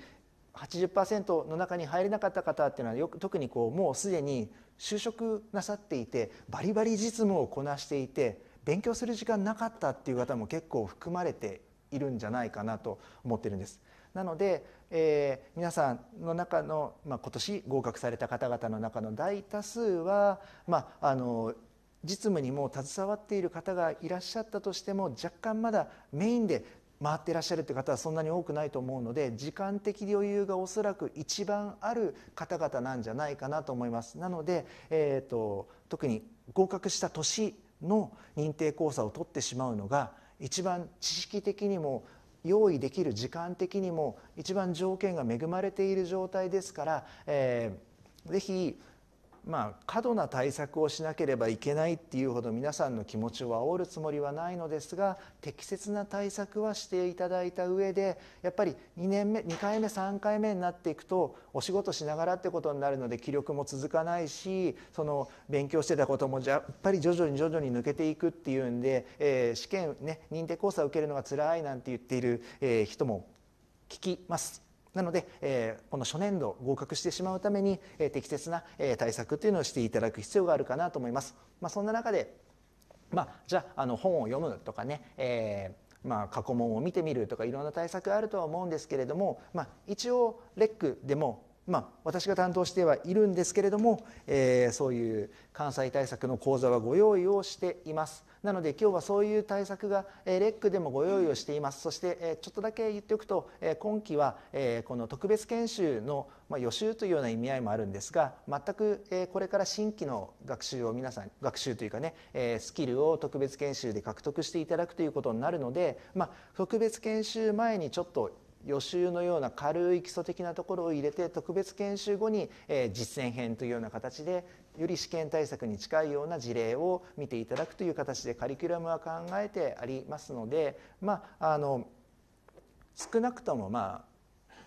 80%の中に入れなかった方っていうのはよく特にこうもうすでに就職なさっていてバリバリ実務をこなしていて勉強する時間なかったっていう方も結構含まれているんじゃないかなと思ってるんです。なので、えー、皆さんの中の、まあ、今年合格された方々の中の大多数は、まあ、あの実務にもう携わっている方がいらっしゃったとしても若干まだメインで回っていらっしゃるという方はそんなに多くないと思うので時間的余裕がおそらく一番ある方々なんじゃないかなと思います。なので、えーと、と特に合格した年の認定講座を取ってしまうのが一番知識的にも用意できる時間的にも一番条件が恵まれている状態ですから、えー、ぜひまあ、過度な対策をしなければいけないっていうほど皆さんの気持ちを煽るつもりはないのですが適切な対策はしていただいた上でやっぱり2年目2回目3回目になっていくとお仕事しながらってことになるので気力も続かないしその勉強してたこともやっぱり徐々に徐々に抜けていくっていうんで、えー、試験ね認定講座を受けるのが辛いなんて言っている、えー、人も聞きます。なので、えー、この初年度合格してしまうために、えー、適切な、えー、対策というのをしていただく必要があるかなと思います。まあ、そんな中で、まあ、じゃああの本を読むとかね、えーまあ、過去問を見てみるとかいろんな対策あるとは思うんですけれども、まあ、一応レックでもまあ、私が担当してはいるんですけれども、えー、そういう関西対策の講座はご用意をしていますなので今日はそういう対策が、えー、レックでもご用意をしていますそして、えー、ちょっとだけ言っておくと、えー、今期は、えー、この特別研修の、まあ、予習というような意味合いもあるんですが全く、えー、これから新規の学習を皆さん学習というかね、えー、スキルを特別研修で獲得していただくということになるので、まあ、特別研修前にちょっと予習のような軽い基礎的なところを入れて特別研修後に、え実践編というような形でより試験対策に近いような事例を見ていただくという形でカリキュラムは考えてありますので、まあ、あの少なくとも、ま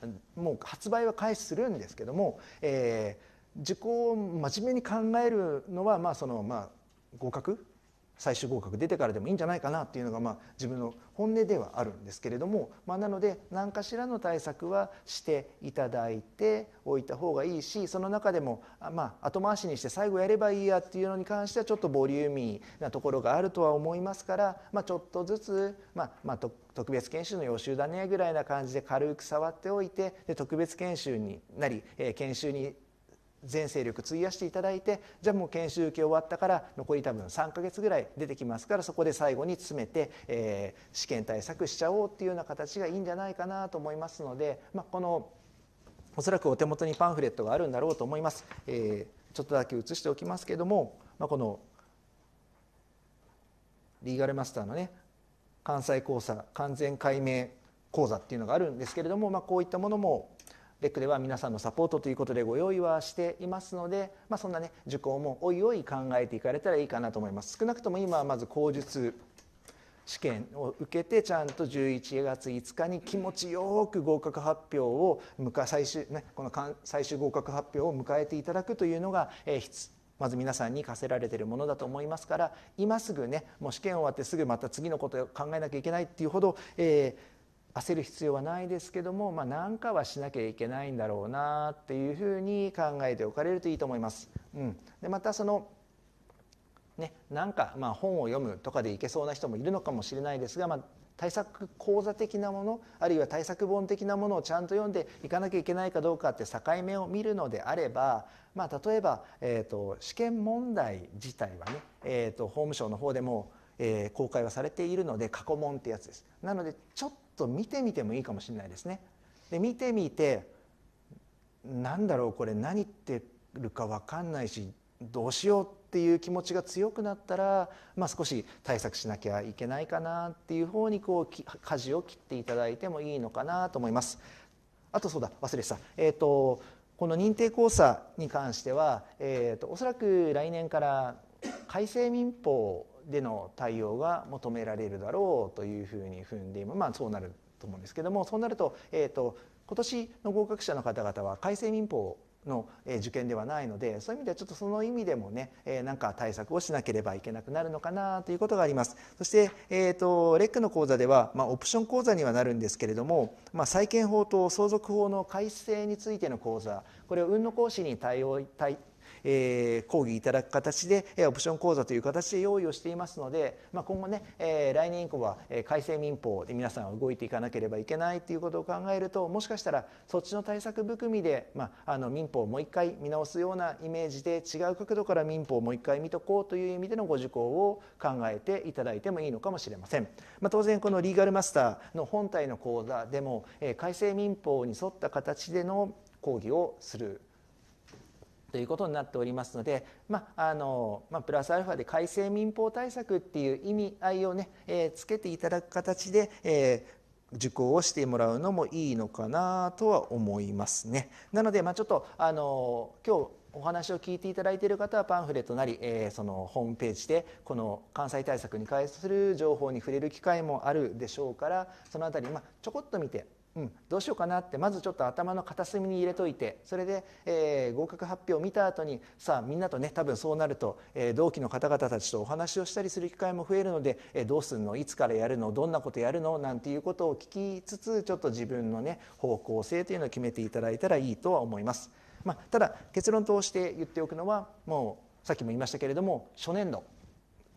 あ、もう発売は開始するんですけども、えー、受講を真面目に考えるのは、まあそのまあ、合格最終合格出てからでもいいんじゃないかなっていうのがまあ自分の本音ではあるんですけれども、まあ、なので何かしらの対策はしていただいておいた方がいいしその中でもまあ後回しにして最後やればいいやっていうのに関してはちょっとボリューミーなところがあるとは思いますから、まあ、ちょっとずつ、まあまあ、特別研修の予習だねぐらいな感じで軽く触っておいてで特別研修になり、え研修に全勢力費やしていただいてじゃあもう研修受け終わったから残り多分3か月ぐらい出てきますからそこで最後に詰めて、えー、試験対策しちゃおうっていうような形がいいんじゃないかなと思いますので、まあ、このおそらくお手元にパンフレットがあるんだろうと思います。えー、ちょっとだけ写しておきますけども、まあ、このリーガルマスターのね関西講座完全解明講座っていうのがあるんですけれども、まあ、こういったものもレックでは皆さんのサポートということでご用意はしていますので、まあ、そんなね受講もおいおい考えていかれたらいいかなと思います少なくとも今はまず口述試験を受けてちゃんと11月5日に気持ちよく合格発表を迎え最終,、ね、この最終合格発表を迎えていただくというのが、えー、まず皆さんに課せられているものだと思いますから今すぐねもう試験終わってすぐまた次のことを考えなきゃいけないっていうほど、えー、焦る必要はないですけども、まあ、何かはしなきゃいけないんだろうなっていうふうに考えておかれるといいと思います。うん、でまたそのね、なんかまあ本を読むとかでいけそうな人もいるのかもしれないですが、まあ、対策講座的なものあるいは対策本的なものをちゃんと読んでいかなきゃいけないかどうかって境目を見るのであれば、まあ、例えば、えーと、試験問題自体はね、えーと、法務省の方でも、えー、公開はされているので過去問ってやつです。なのでちょっと見てみてもいいかもしれないですね。で見てみてなんだろうこれ何言ってるか分かんないしどうしようっていう気持ちが強くなったら、まあ、少し対策しなきゃいけないかなっていう方にこう舵を切っていただいてもいいのかなと思います。あとそうだ忘れてた、えーと、この認定講座に関しては、えーとおそらく来年から改正民法での対応が求められるだろうというふうに踏んで今、まあ、そうなると思うんですけどもそうなると,、えーと、今年の合格者の方々は改正民法の受験ではないのでそういう意味ではちょっとその意味でもね、えなんか対策をしなければいけなくなるのかなということがありますそして、えーと、レックの講座では、まあ、オプション講座にはなるんですけれども、まあ、債権法と相続法の改正についての講座これを運の行使に対応対え講義いただく形で、えオプション講座という形で用意をしていますので、ま今後ね、え来年以降は、え改正民法で皆さんは動いていかなければいけないということを考えるともしかしたらそっちの対策含みで、まあの民法をもう一回見直すようなイメージで違う角度から民法をもう一回見とこうという意味でのご受講を考えていただいてもいいのかもしれません。まあ、当然このリーガルマスターの本体の講座でも、え改正民法に沿った形での講義をするということになっておりますので、まあのまあ、プラスアルファで改正民法対策っていう意味合いをね、えー、つけていただく形で、えー受講をしてもらうのもいいのかなとは思いますね。なので、まあ、ちょっとあの今日お話を聞いていただいている方はパンフレットなり、えー、そのホームページでこの関西対策に関する情報に触れる機会もあるでしょうからその辺り、まあ、ちょこっと見てうん、どうしようかなってまずちょっと頭の片隅に入れといてそれで、えー、合格発表を見た後にさあみんなとね多分そうなると、えー、同期の方々たちとお話をしたりする機会も増えるので、えー、どうするのいつからやるのどんなことやるのなんていうことを聞きつつちょっと自分のね方向性というのを決めていただいたらいいとは思います。まあ、ただ結論として言っておくのはもうさっきも言いましたけれども初年度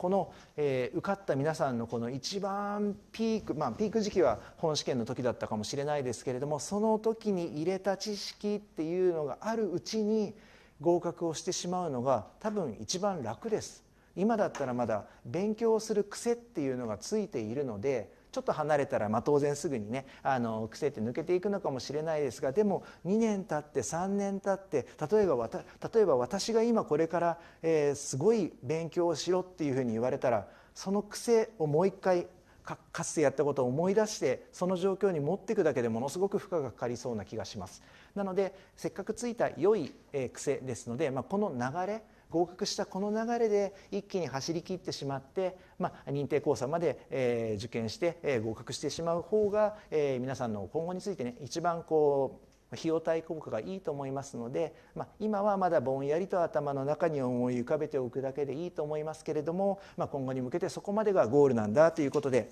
この、えー、受かった皆さんのこの一番ピーク、まあ、ピーク時期は本試験の時だったかもしれないですけれどもその時に入れた知識っていうのがあるうちに合格をしてしまうのが多分一番楽です。今だったらまだ勉強する癖っていうのがついているのでちょっと離れたら、まあ、当然すぐにねあの癖って抜けていくのかもしれないですがでも2年経って3年経って例えば例えば私が今これから、えすごい勉強をしろっていうふうに言われたらその癖をもう一回かかつてやったことを思い出してその状況に持っていくだけでものすごく負荷がかかりそうな気がしますなのでせっかくついた良い癖ですので、まあ、この流れ合格したこの流れで一気に走りきってしまって、まあ、認定講座まで、えー、受験して、えー、合格してしまう方が、えー、皆さんの今後についてね一番こう費用対効果がいいと思いますので、まあ、今はまだぼんやりと頭の中に思い浮かべておくだけでいいと思いますけれども、まあ、今後に向けてそこまでがゴールなんだということで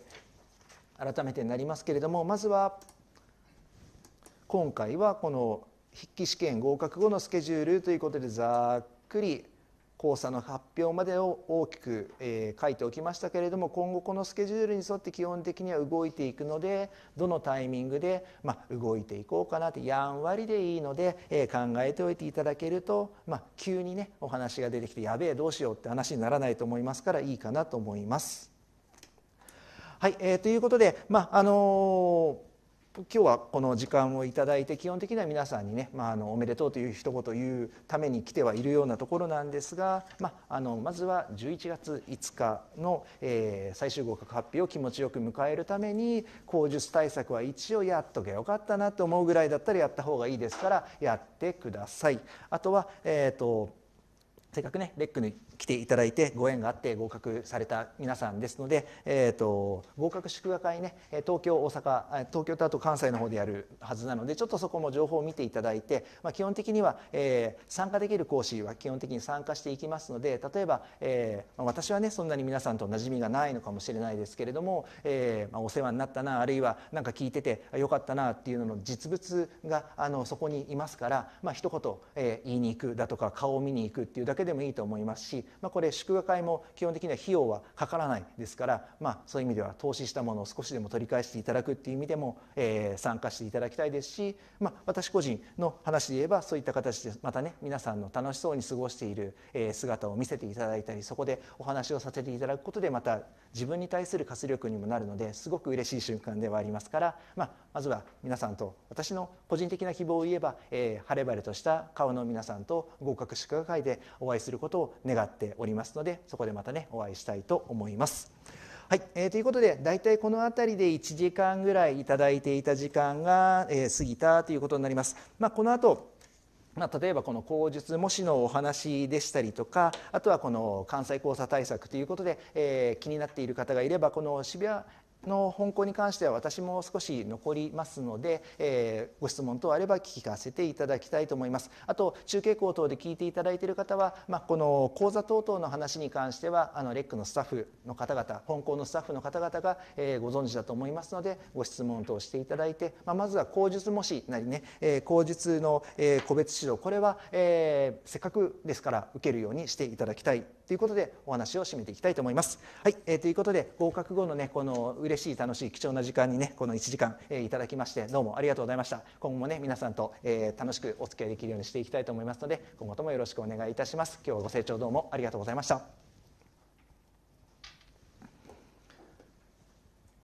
改めてになりますけれどもまずは今回はこの筆記試験合格後のスケジュールということでざっくり交差の発表までを大きく、えー、書いておきましたけれども今後このスケジュールに沿って基本的には動いていくのでどのタイミングで、まあ、動いていこうかなってやんわりでいいので、えー、考えておいていただけると、まあ、急にねお話が出てきてやべえどうしようって話にならないと思いますからいいかなと思います。はい、えー、ということで、まああのー今日はこの時間をいただいて基本的には皆さんにね、まあ、あのおめでとうという一言言うために来てはいるようなところなんですが、まあ、あのまずは11月5日の、えー、最終合格発表を気持ちよく迎えるために口述対策は一応やっとけよかったなと思うぐらいだったらやった方がいいですからやってください。あとは、えーとせっかくねレックに来ていただいてご縁があって合格された皆さんですので、えーと、合格祝賀会ね東京大阪東京とあと関西の方でやるはずなのでちょっとそこも情報を見ていただいて、まあ、基本的には、えー、参加できる講師は基本的に参加していきますので例えば、えー、私はねそんなに皆さんと馴染みがないのかもしれないですけれども、えー、まあ、お世話になったなあるいは何か聞いててよかったなっていうのの実物があのそこにいますから、まあ一言、えー、言いに行くだとか顔を見に行くっていうだけでもいいと思いますしまあ、これ祝賀会も基本的には費用はかからないですから、まあ、そういう意味では投資したものを少しでも取り返していただくっていう意味でも、えー、参加していただきたいですし、まあ、私個人の話で言えばそういった形でまたね皆さんの楽しそうに過ごしている姿を見せていただいたりそこでお話をさせていただくことでまた自分に対する活力にもなるのですごく嬉しい瞬間ではありますから、まあ、まずは皆さんと私の個人的な希望を言えば、えー、晴れ晴れとした顔の皆さんと合格祝賀会でお会いすることを願ってっておりますのでそこでまたねお会いしたいと思います。はい、えー、ということで大体この辺りで1時間ぐらいいただいていた時間が、えー、過ぎたということになります。まあ、この後まあ、例えばこの口述模試のお話でしたりとかあとはこの関西交差対策ということで、えー、気になっている方がいればこの渋谷の本項に関しては私も少し残りますので、えー、ご質問等あれば聞かせていただきたいと思います。あと中継校等で聞いていただいている方は、まあ、この講座等々の話に関してはあのレックのスタッフの方々本校のスタッフの方々が、えー、ご存知だと思いますのでご質問等していただいて、まあ、まずは口述模試なりね、えー、口述の、え個別指導これは、えせっかくですから受けるようにしていただきたいということでお話を締めていきたいと思います。はい、えー、ということで合格後のねこの嬉しい楽しい貴重な時間にねこの1時間、えー、いただきましてどうもありがとうございました。今後もね皆さんと、えー、楽しくお付き合いできるようにしていきたいと思いますので今後ともよろしくお願いいたします。今日はご清聴どうもありがとうございました。